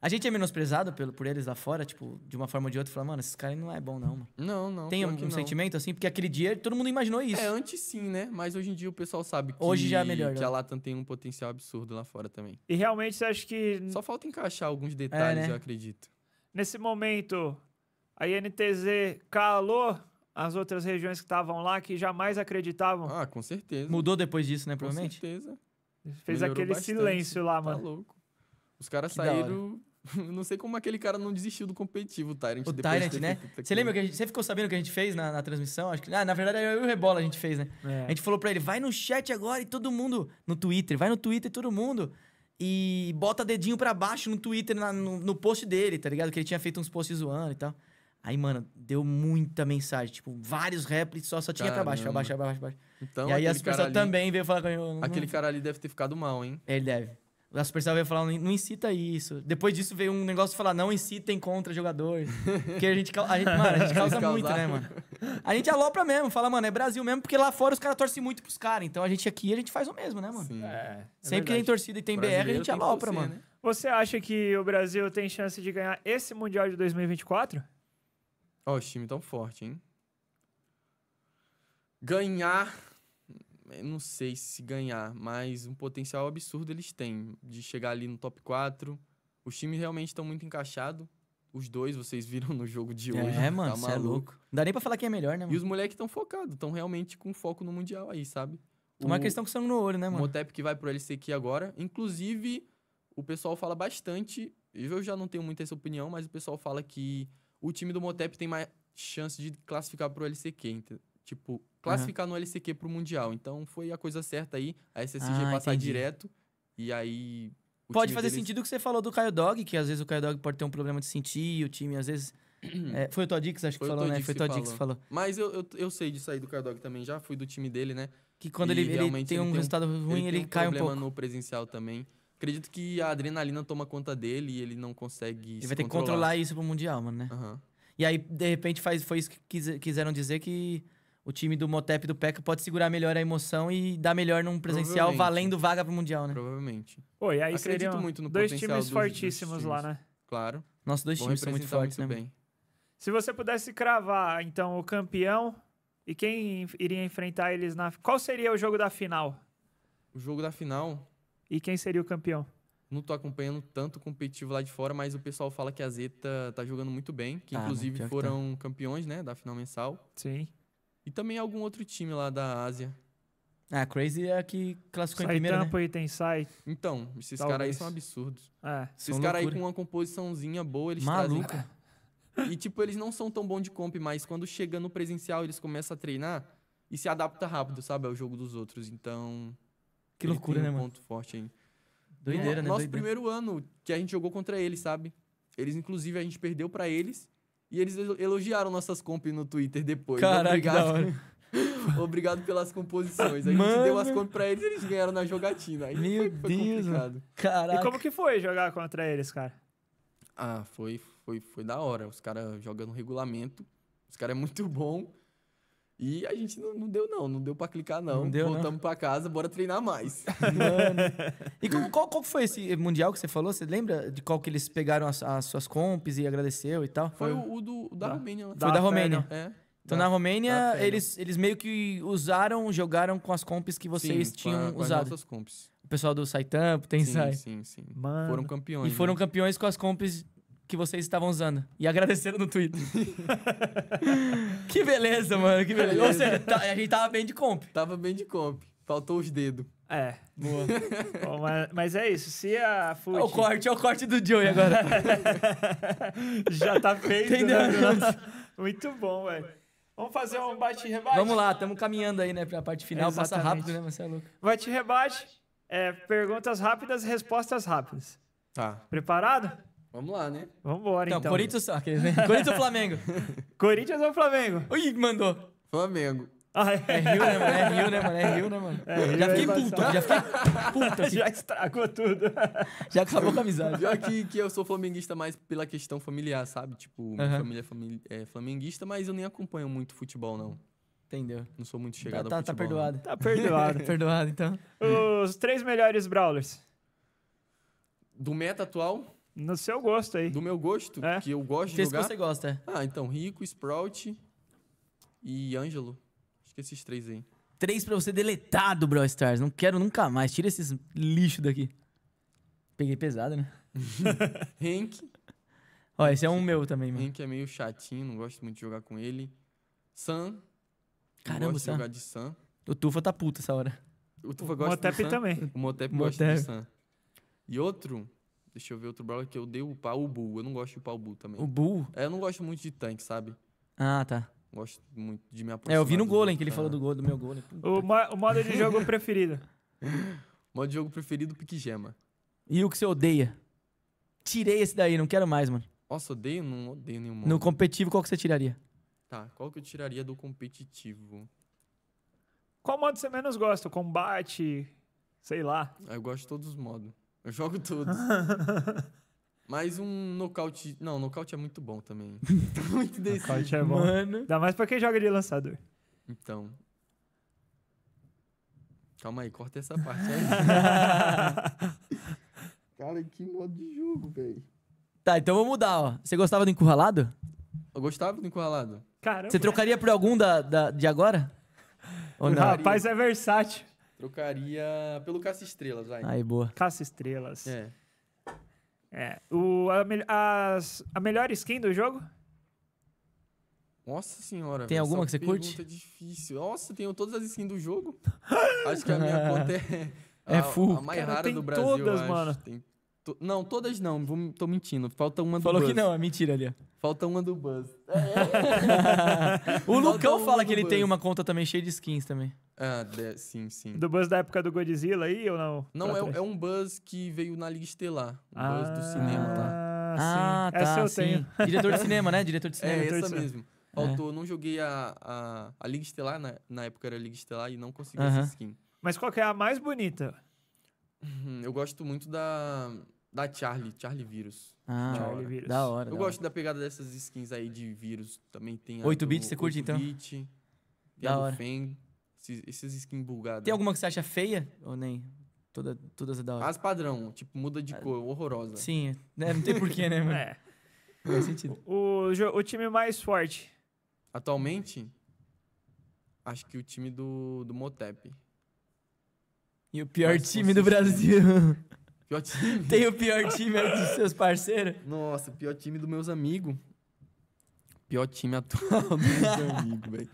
A gente é menosprezado pelo, por eles lá fora, tipo, de uma forma ou de outra, fala, mano, esses caras não é bom, não, mano. Não, não. Tem um, um sentimento assim, porque aquele dia todo mundo imaginou isso. É, antes sim, né? Mas hoje em dia o pessoal sabe que, hoje já é melhor, que né? a Latam tem um potencial absurdo lá fora também. E realmente você acha que. Só falta encaixar alguns detalhes, é, né? eu acredito. Nesse momento, a INTZ calou as outras regiões que estavam lá que jamais acreditavam. Ah, com certeza. Mudou depois disso, né, provavelmente? Com certeza. Fez Melhorou aquele bastante. silêncio lá, tá mano. Tá louco. Os caras saíram. não sei como aquele cara não desistiu do competitivo, o Tyrant. O Tyrant, né? Você lembra que a gente, você ficou sabendo o que a gente fez na, na transmissão? Acho que, ah, na verdade, eu e o Rebola a gente fez, né? É. A gente falou pra ele, vai no chat agora e todo mundo, no Twitter, vai no Twitter todo mundo e bota dedinho pra baixo no Twitter, na, no, no post dele, tá ligado? Que ele tinha feito uns posts zoando e tal. Aí, mano, deu muita mensagem, tipo, vários rappers só, só tinha pra baixo, pra baixo, pra baixo, pra baixo. Então, e aí a Supercell também veio falar comigo. Aquele cara ali deve ter ficado mal, hein? Ele deve. A Supercell veio falar, não incita isso. Depois disso veio um negócio falar, não incitem contra jogadores. Porque a gente, a gente, mano, a gente causa muito, né, mano? A gente alopra mesmo, fala, mano, é Brasil mesmo, porque lá fora os caras torcem muito pros caras. Então a gente aqui, a gente faz o mesmo, né, mano? Sim. É, é Sempre é que tem torcida e tem BR, a gente alopra, mano. Né? Você acha que o Brasil tem chance de ganhar esse Mundial de 2024? Ó, oh, os tão forte, hein? Ganhar. Não sei se ganhar, mas um potencial absurdo eles têm de chegar ali no top 4. Os times realmente estão muito encaixados. Os dois, vocês viram no jogo de é, hoje. É, mano, tá é maluco. é louco. Não dá nem pra falar quem é melhor, né, mano? E os moleques estão focados, estão realmente com foco no Mundial aí, sabe? É uma questão com sangue no olho, né, mano? O Motep que vai pro LCQ agora. Inclusive, o pessoal fala bastante. Eu já não tenho muita essa opinião, mas o pessoal fala que o time do Motep tem mais chance de classificar pro LCQ, entendeu? Tipo, classificar uhum. no LCQ pro Mundial. Então foi a coisa certa aí, a SSG ah, passar entendi. direto e aí. Pode fazer deles... sentido o que você falou do Caio Dog, que às vezes o Caio Dog pode ter um problema de sentir, o time às vezes. é, foi o Todix, acho foi né? que falou, né? Foi o Todix que falou. Mas eu, eu, eu sei de sair do Caio Dog também, já fui do time dele, né? Que quando ele, ele tem um, um resultado ruim, ele, ele um cai um pouco. no presencial também. Acredito que a adrenalina toma conta dele e ele não consegue. Ele vai ter controlar. que controlar isso pro Mundial, mano, né? Uhum. E aí, de repente, faz, foi isso que quiseram dizer que o time do Motep do Peca pode segurar melhor a emoção e dar melhor num presencial valendo vaga pro Mundial, né? Provavelmente. Pô, e aí Acredito muito no dois times dos, fortíssimos dos times. lá, né? Claro. Nossos dois times são muito fortes, muito né? Bem. Se você pudesse cravar, então, o campeão e quem iria enfrentar eles na. Qual seria o jogo da final? O jogo da final? E quem seria o campeão? Não estou acompanhando tanto o competitivo lá de fora, mas o pessoal fala que a Zeta tá, tá jogando muito bem, que tá, né? inclusive né? foram tá. campeões, né, da final mensal. Sim. E também algum outro time lá da Ásia. Ah, Crazy é a que classificou Sai em primeiro, né? Tampa né? e tem Sai. Então, esses caras aí são absurdos. É, esses caras aí com uma composiçãozinha boa, eles Maluca. Trazem... E, tipo, eles não são tão bons de comp, mas quando chega no presencial, eles começam a treinar e se adapta rápido, sabe? Ao jogo dos outros. Então, que loucura, né, um mano? ponto forte aí. Doideira, né? no, né? Nosso doideira. primeiro ano que a gente jogou contra eles, sabe? Eles, inclusive, a gente perdeu para eles. E eles elogiaram nossas comp no Twitter depois. Caraca, Obrigado. Obrigado pelas composições. A gente mano. deu as comp pra eles e eles ganharam na jogatina. Aí Meu foi, foi Deus. complicado. Caraca. E como que foi jogar contra eles, cara? Ah, foi, foi, foi da hora. Os caras jogando regulamento. Os caras é muito bom. E a gente não, não, deu, não. Não deu pra clicar, não. não deu, Voltamos não. pra casa, bora treinar mais. Mano. E qual, qual foi esse mundial que você falou? Você lembra de qual que eles pegaram as, as suas comps e agradeceu e tal? Foi, foi o, o, do, da, da ah, Romênia. Foi da, da Romênia. É. Então, da, na Romênia, eles, eles meio que usaram, jogaram com as comps que vocês sim, tinham com a, usado. Com as nossas comps. O pessoal do Saitampo, tem Sim, sim, sim. Mano. Foram campeões. E foram né? campeões com as comps que vocês estavam usando. E agradeceram no Twitter. que beleza, mano. Que beleza. Ou seja, tá, a gente tava bem de comp. Tava bem de comp. Faltou os dedos. É. Boa. Bom, mas, mas, é isso. Se a Fute... É o corte, é o corte do Joey agora. Já tá feito. Né, Entendeu? Né? Muito bom, velho. Vamos fazer um bate-rebate? Vamos lá, estamos caminhando aí, né, pra parte final. Exatamente. Passa rápido, né, Marcelo? É bate-rebate, é, perguntas rápidas, respostas rápidas. Tá. Preparado? Vamos lá, né? Vamos embora, então. então. Corinthians, aqueles, né? Corinthians ou Flamengo? Corinthians ou Flamengo? Ui, mandou. Flamengo. Ah, é. é Rio, né, mano? É Rio, né, mano? É Rio, né, mano? É, Rio já, é fiquei puto, já fiquei puto, já estragou tudo. Já acabou com a amizade. Pior que, que eu sou flamenguista mais pela questão familiar, sabe? Tipo, uhum. minha é família é, flamenguista, mas eu nem acompanho muito futebol, não. Entendeu? Não sou muito chegado tá, tá, ao tá futebol. Tá perdoado. Não. Tá perdoado. perdoado, então. Os três melhores Brawlers. Do meta atual? No seu gosto aí. Do meu gosto, é. que eu gosto que de jogar. Que você gosta. Ah, então, Rico, Sprout e Ângelo. Acho que esses três aí. Três pra você deletar do Brawl Stars. Não quero nunca mais. Tira esses lixo daqui. Peguei pesado, né? Henk. Ó, esse é um meu também, mano. Henk é meio chatinho, não gosto muito de jogar com ele. Sam. Caramba, gosto Sam. de jogar de Sam. O Tufa tá puta essa hora. O Tufa o gosta Motep do Sam. também. O Motep, Motep gosta de Sam. E outro, Deixa eu ver outro brawler que eu dei upar o Bull. Eu não gosto de upar o Bull também. O Bull? É, eu não gosto muito de tanque, sabe? Ah, tá. Gosto muito de me aproximar. É, eu vi no Golem que ele falou ah. do, do meu Golem. O, o, modo de jogo preferido. modo de jogo preferido, pique gema. E o que você odeia? Tirei esse daí, não quero mais, mano. Nossa, odeio? Não odeio nenhum. Modo. No competitivo, qual que você tiraria? Tá, qual que eu tiraria do competitivo? Qual modo você menos gosta? Combate? Sei lá. Ah, eu gosto de todos os modos. Eu jogo todos. Mas um nocaute. Não, nocaute é muito bom também. Tá muito decidido. Nocaute é bom. Mano. Ainda mais pra quem joga de lançador. Então. Calma aí, corta essa parte aí. Cara, que modo de jogo, velho. Tá, então vamos mudar, ó. Você gostava do encurralado? Eu gostava do encurralado. Caramba. Você trocaria por algum da, da de agora? Ou não? rapaz é versátil. Trocaria pelo Caça Estrelas, vai. Aí, boa. Caça Estrelas. É. É. O, a, me- as- a melhor skin do jogo? Nossa senhora. Tem alguma que você curte? é difícil. Nossa, tenho todas as skins do jogo. acho que a minha conta é. É a- full. A mais Cara, rara tem do Brasil. todas, acho. mano. Tem to- Não, todas não. Vou... Tô mentindo. Falta uma do Falou Buzz. que não, é mentira ali, Falta uma do Buzz. É. O Lucão fala que ele tem uma conta também cheia de skins também. Ah, de, sim, sim. Do buzz da época do Godzilla aí ou não? Não, é, é, um buzz que veio na Liga Estelar. Um ah, buzz do ah, cinema, tá? Ah, sim. tá. Essa eu sim. tenho. Diretor de cinema, né? Diretor de é, cinema. É, essa mesmo. Faltou, é. não joguei a, a, a Liga Estelar, na, né? na época era Liga Estelar, e não consegui essa skin. Mas qual que é a mais bonita? Hum, eu gosto muito da, da Charlie, Charlie Vírus. Ah, Charlie Da hora. Eu da gosto hora. da pegada dessas skins aí de vírus. Também tem a 8 bits, você curte 8 então? 8 bit, da hora. Fang. Esses, esses skins bugados. Tem alguma que você acha feia ou nem? Toda, todas é da hora. As padrão, tipo, muda de ah, cor, horrorosa. Sim, né? não tem porquê, né, mano? É. Faz sentido. O, o, o time mais forte. Atualmente, acho que o time do, do Motep. E o pior Nossa, time do Brasil. Pior time? Tem o pior time dos seus parceiros? Nossa, o pior time dos meus amigos pior time atual do meu amigo, velho.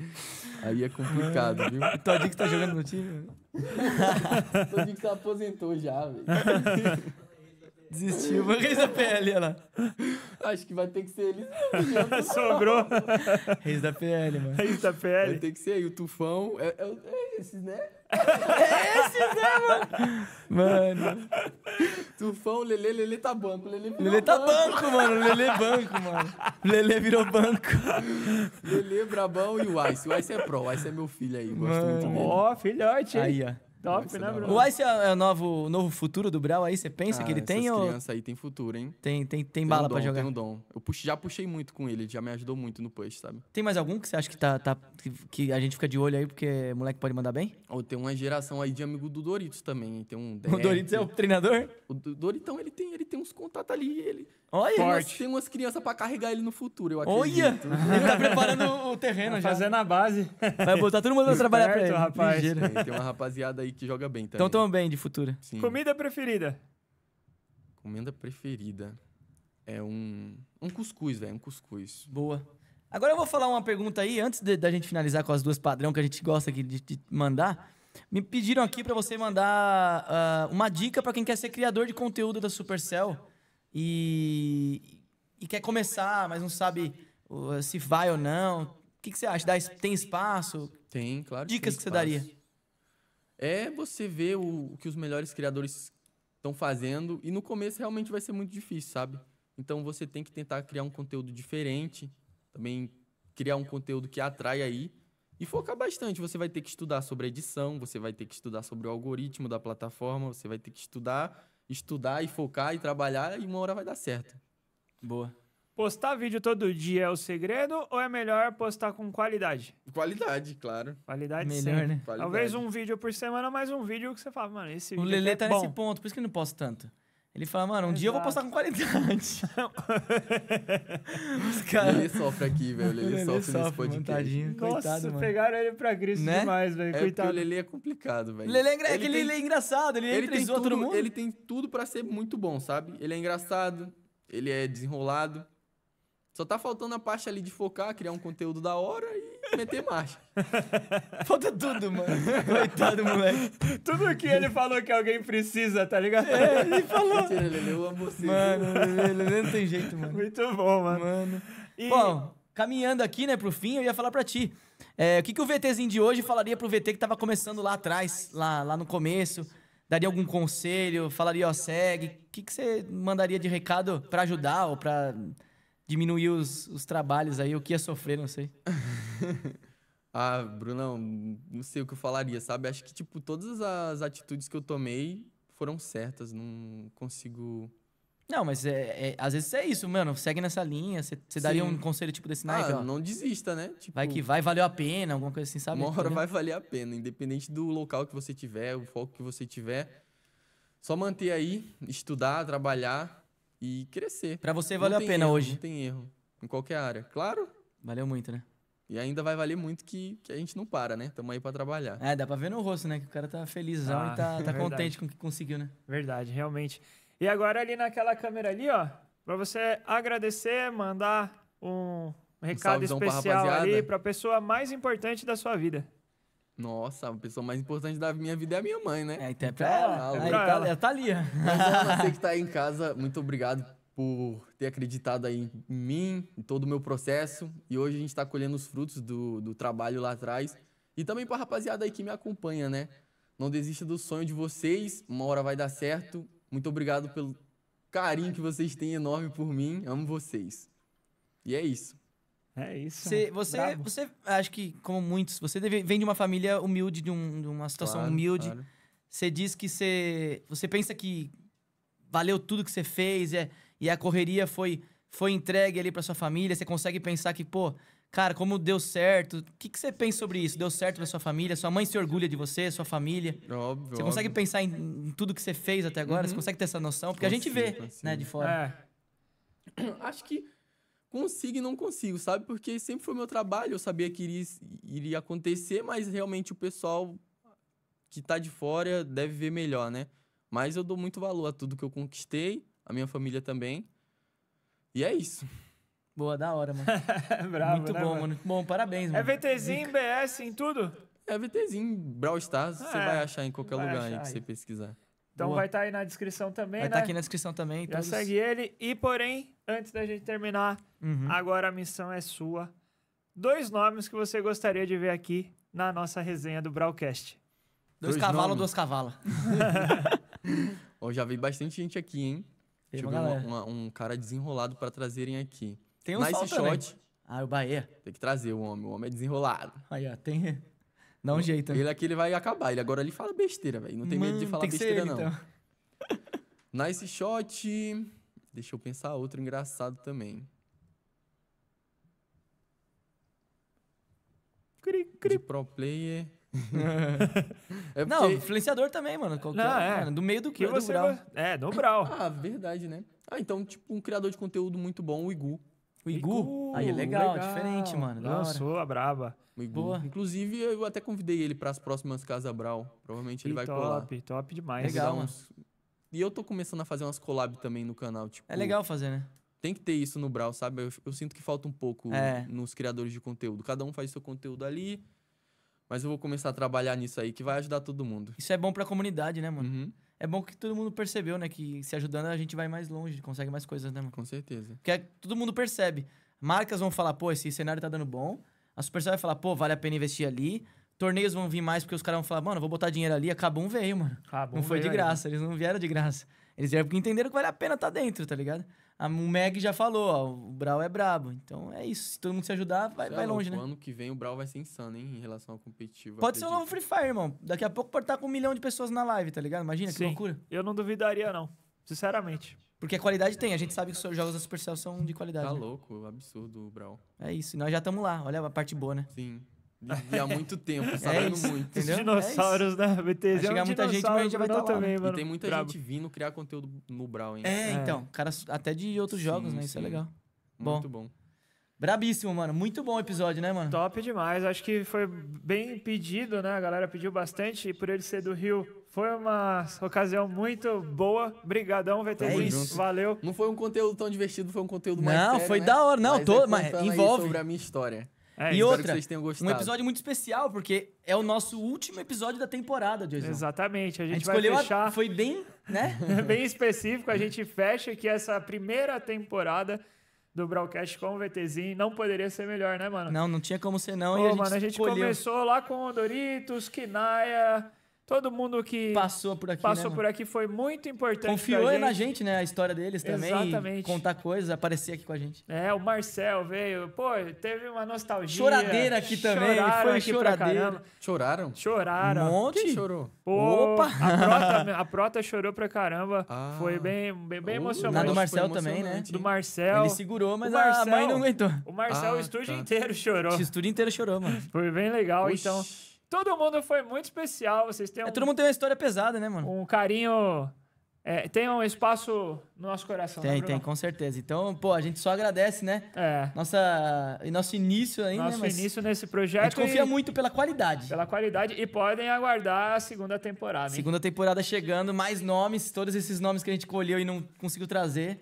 Aí é complicado, viu? Todinho que tá jogando no time? Todinho que se aposentou já, velho. Desistiu, mas Reis da PL, olha lá. Acho que vai ter que ser ele. Sobrou. Reis da PL, mano. Reis da PL. Vai ter que ser aí o Tufão. É, é, é esses, né? É esse, né, mano? Mano. Tufão, Lele, Lele tá banco. Lele, virou Lele tá banco, banco mano. Lele banco, mano. Lele virou banco. Lele, Brabão e o Ice. O Ice é pro, o Ice é meu filho aí. Gosto mano. muito dele. Ó, oh, filhote. Aí, ó. Top, né, Bruno? O Ice é o novo, novo futuro do Brau aí, você pensa ah, que ele tem? Essas ou... criança aí tem futuro, hein? Tem, tem, tem, tem bala um dom, pra jogar. Tem um dom. Eu já puxei muito com ele, ele já me ajudou muito no push, sabe? Tem mais algum que você acha que, tá, tá que, que, a gente fica de olho aí, porque moleque pode mandar bem? Oh, tem uma geração aí de amigo do Doritos também, tem um... o Doritos é o treinador? O Doritão, ele tem, ele tem uns contatos ali, ele... Olha, Forte. tem umas crianças pra carregar ele no futuro, eu acredito. Olha! Ele tá preparando o terreno tá já. Fazendo na base. Vai botar todo mundo pra tá trabalhar pra ele. Rapaz. Tem uma rapaziada aí que joga bem então também. Então tão bem de futura Sim. Comida preferida? Comida preferida é um um cuscuz, velho, um cuscuz. Boa. Agora eu vou falar uma pergunta aí antes da gente finalizar com as duas padrão que a gente gosta aqui de, de mandar. Me pediram aqui para você mandar uh, uma dica para quem quer ser criador de conteúdo da Supercell e, e quer começar, mas não sabe uh, se vai ou não. O que, que você acha? Dá, tem espaço? Tem, claro. Dicas tem que você daria? é você ver o, o que os melhores criadores estão fazendo. E no começo realmente vai ser muito difícil, sabe? Então você tem que tentar criar um conteúdo diferente, também criar um conteúdo que atrai aí e focar bastante. Você vai ter que estudar sobre edição, você vai ter que estudar sobre o algoritmo da plataforma, você vai ter que estudar, estudar e focar e trabalhar e uma hora vai dar certo. Boa. Postar vídeo todo dia é o segredo ou é melhor postar com qualidade? Qualidade, claro. Qualidade melhor, né? Qualidade. Talvez um vídeo por semana, mas um vídeo que você fala, mano, esse vídeo. O Lelê é tá bom. nesse ponto, por isso que ele não posta tanto. Ele fala, mano, um Exato. dia eu vou postar com qualidade. Os cara... Lelê sofre aqui, velho. Lelê, Lelê sofre, sofre nesse podcast. Nossa, coitado, mano. pegaram ele pra Cristo né? demais, velho. É coitado. O Lelê é complicado, velho. Lelê é, engra... É ele tem... é engraçado, ele, ele tem tudo, todo mundo. Ele tem tudo pra ser muito bom, sabe? Ele é engraçado, ele é desenrolado. Só tá faltando a parte ali de focar, criar um conteúdo da hora e meter marcha. Falta tudo, mano. Coitado, moleque. Tudo que ele falou que alguém precisa, tá ligado? É, ele falou. Mentira, Lele, eu amo você. Mano, ele não tem jeito, mano. Muito bom, mano. Mano. E... Bom, caminhando aqui, né, pro fim, eu ia falar pra ti. É, o que, que o VTzinho de hoje falaria pro VT que tava começando lá atrás, lá, lá no começo? daria algum conselho, falaria, ó, segue. O que, que você mandaria de recado para ajudar ou para diminuir os, os trabalhos aí, o que ia sofrer, não sei. ah, Brunão, não sei o que eu falaria, sabe? Acho que, tipo, todas as atitudes que eu tomei foram certas, não consigo... Não, mas é, é às vezes é isso, mano, segue nessa linha, você daria um conselho tipo desse na ah, não desista, né? Tipo, vai que vai, valeu a pena, alguma coisa assim, sabe? Uma hora vai valer a pena, independente do local que você tiver, o foco que você tiver, só manter aí, estudar, trabalhar, e crescer. Para você valeu a pena erro, hoje. Não tem erro. Em qualquer área. Claro. Valeu muito, né? E ainda vai valer muito que, que a gente não para, né? Tamo aí pra trabalhar. É, dá pra ver no rosto, né? Que o cara tá felizão ah, e tá, ah, tá é contente com o que conseguiu, né? Verdade, realmente. E agora ali naquela câmera ali, ó, pra você agradecer, mandar um recado um especial pra ali pra pessoa mais importante da sua vida. Nossa, a pessoa mais importante da minha vida é a minha mãe, né? É, até pra ela. É pra é, tá ela. ela tá ali. você que tá aí em casa, muito obrigado por ter acreditado aí em mim, em todo o meu processo. E hoje a gente tá colhendo os frutos do, do trabalho lá atrás. E também pra rapaziada aí que me acompanha, né? Não desista do sonho de vocês, uma hora vai dar certo. Muito obrigado pelo carinho que vocês têm enorme por mim. Amo vocês. E é isso. É isso. Você, você, você, acho que, como muitos, você deve, vem de uma família humilde, de, um, de uma situação claro, humilde. Claro. Você diz que você, você pensa que valeu tudo que você fez é, e a correria foi, foi entregue ali para sua família. Você consegue pensar que, pô, cara, como deu certo? O que, que você pensa sobre isso? Deu certo pra sua família? Sua mãe se orgulha de você, sua família? Óbvio. Você consegue óbvio. pensar em, em, tudo que você fez até agora? Uhum. Você consegue ter essa noção? Porque consigo, a gente vê, consigo. né, de fora. É. Acho que consigo e não consigo, sabe? Porque sempre foi meu trabalho, eu sabia que iria, iria acontecer, mas realmente o pessoal que está de fora deve ver melhor, né? Mas eu dou muito valor a tudo que eu conquistei, a minha família também. E é isso. Boa, da hora, mano. Bravo, muito né, bom, mano? mano? Bom, parabéns, é mano. É VTzinho, BS, em tudo? É VTzinho, Brawl Stars, você é. vai achar em qualquer lugar aí que você pesquisar. Então Boa. vai estar tá aí na descrição também. Vai estar tá né? aqui na descrição também. Já todos... segue ele. E porém, antes da gente terminar, uhum. agora a missão é sua. Dois nomes que você gostaria de ver aqui na nossa resenha do Brawlcast. Dois, dois cavalos, duas cavalas. oh, já vi bastante gente aqui, hein? Teve um cara desenrolado para trazerem aqui. Tem um nice shot. Também. Ah, o Bahia. Tem que trazer o homem. O homem é desenrolado. Aí, ó, tem. Dá um não, jeito. Né? Ele aqui ele vai acabar. Ele agora ele fala besteira, velho. Não tem Mano, medo de falar besteira, ele, não. Então. nice shot. Deixa eu pensar outro engraçado também. Cri, cri. De pro player. é porque... Não, influenciador também, mano. Qualquer, não, é? é. Mano, do meio do que? Do Brau. Vai... É, do Brau. Ah, verdade, né? Ah, então, tipo, um criador de conteúdo muito bom, o Igu. O Igu? Aí é legal, legal. diferente, mano. Lançou a braba. O Igu. Boa. Inclusive, eu até convidei ele para as próximas Casa Brawl. Provavelmente ele e vai top, colar. Top, top demais. Legal, Uns... E eu tô começando a fazer umas collab também no canal, tipo... É legal fazer, né? Tem que ter isso no Brawl, sabe? Eu, eu sinto que falta um pouco é. nos criadores de conteúdo. Cada um faz seu conteúdo ali, mas eu vou começar a trabalhar nisso aí, que vai ajudar todo mundo. Isso é bom pra comunidade, né, mano? Uhum é bom que todo mundo percebeu, né? Que se ajudando a gente vai mais longe, consegue mais coisas, né, mano? Com certeza. Porque é, todo mundo percebe. Marcas vão falar, pô, esse cenário tá dando bom. A Supercell vai falar, pô, vale a pena investir ali. Torneios vão vir mais porque os caras vão falar, mano, vou botar dinheiro ali. Acabou um veio, mano. Acabou não foi de graça, aí. eles não vieram de graça. Eles vieram porque entenderam que vale a pena tá dentro, tá ligado? a, o Meg já falou, ó, o Brau é brabo. Então é isso. Se todo mundo se ajudar, vai, vai é longe, né? Ano que vem o Brau vai ser insano, hein, em relação ao competitivo. Pode acredito. ser um novo Free Fire, irmão. Daqui a pouco pode estar com um milhão de pessoas na live, tá ligado? Imagina Sim. que loucura. Eu não duvidaria, não. Sinceramente. Porque a qualidade tem, a gente sabe que os jogos da Supercell são de qualidade. Tá né? louco, absurdo, Brau. É isso, nós já estamos lá, olha a parte boa, né? Sim. E há muito tempo, é sabendo é muito. Esses dinossauros, é né? BTZ vai chegar um muita gente, mas a gente vai estar tá também, mano. E tem muita Bravo. gente vindo criar conteúdo no Brawl, hein? É, é. então. Cara, até de outros sim, jogos, né? Isso é sim. é legal. Bom. Muito bom. Brabíssimo, mano. Muito bom o episódio, né, mano? Top demais. Acho que foi bem pedido, né? A galera pediu bastante. E por ele ser do Rio, foi uma ocasião muito boa. Obrigadão, VTzinho. É Valeu. Não foi um conteúdo tão divertido, foi um conteúdo mais Não, foi né? da hora. Não, mas tô, mas envolve. sobre a minha história. É, e outra, um episódio muito especial, porque é o nosso último episódio da temporada, Jason. Exatamente, a gente, a gente vai escolheu fechar... A... Foi bem, né? bem específico, a gente fecha aqui essa primeira temporada do Broadcast com o VTzinho. Não poderia ser melhor, né, mano? Não, não tinha como ser não. Pô, e a gente mano, a gente escolheu. começou lá com o Doritos, Kinaia... Todo mundo que passou por aqui, passou né, por aqui foi muito importante. Confiou gente. na gente, né? A história deles também. Exatamente. Contar coisas, aparecer aqui com a gente. É, o Marcel veio. Pô, teve uma nostalgia. Choradeira aqui também. Choraram foi aqui choradeira. Choraram? Choraram. Um monte. Quem chorou? Pô, Opa! A prota, a prota, chorou pra caramba. Ah. Foi bem, bem, bem emocionante. do Marcel também, né? Do Marcel. Ele segurou, mas Marcel, a mãe não aguentou. O Marcel, ah, o estúdio tá. inteiro chorou. O estúdio inteiro chorou, mano. Foi bem legal, Oxi. então. Todo mundo foi muito especial. Vocês têm é, um, é, todo mundo tem uma história pesada, né, mano? um carinho. é, tem um espaço no nosso coração. né, Tem, tem, com certeza. Então, pô, a gente só agradece, né? É. Nossa, e nosso início ainda, Nosso né? Mas início nesse projeto. a gente confia e- muito pela qualidade. pela qualidade e podem aguardar a segunda temporada. hein? Segunda temporada chegando, mais nomes, todos esses nomes que a gente colheu e não conseguiu trazer.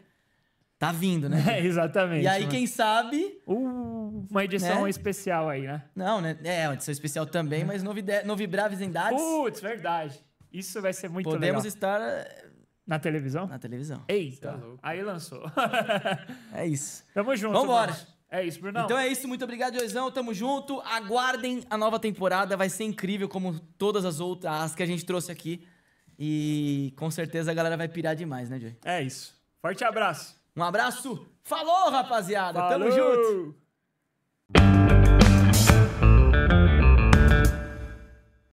Tá vindo, né? É, exatamente. E aí, né? quem sabe. Uh, uma edição né? especial aí, né? Não, né? É, uma edição especial também, mas novide... novibraves em dados. Putz, verdade. Isso vai ser muito Podemos legal. estar. Eh, na televisão? Na televisão. Eita, tá aí lançou. é isso. Tamo junto. Vambora. Mano. É isso, Bruno. Então é isso, muito obrigado, Joizão. Tamo junto. Aguardem a nova temporada, vai ser incrível como todas as outras as que a gente trouxe aqui. E com certeza a galera vai pirar demais, né, Joy? É isso. Forte abraço. Um abraço. Falou, rapaziada. Falou. Tamo junto.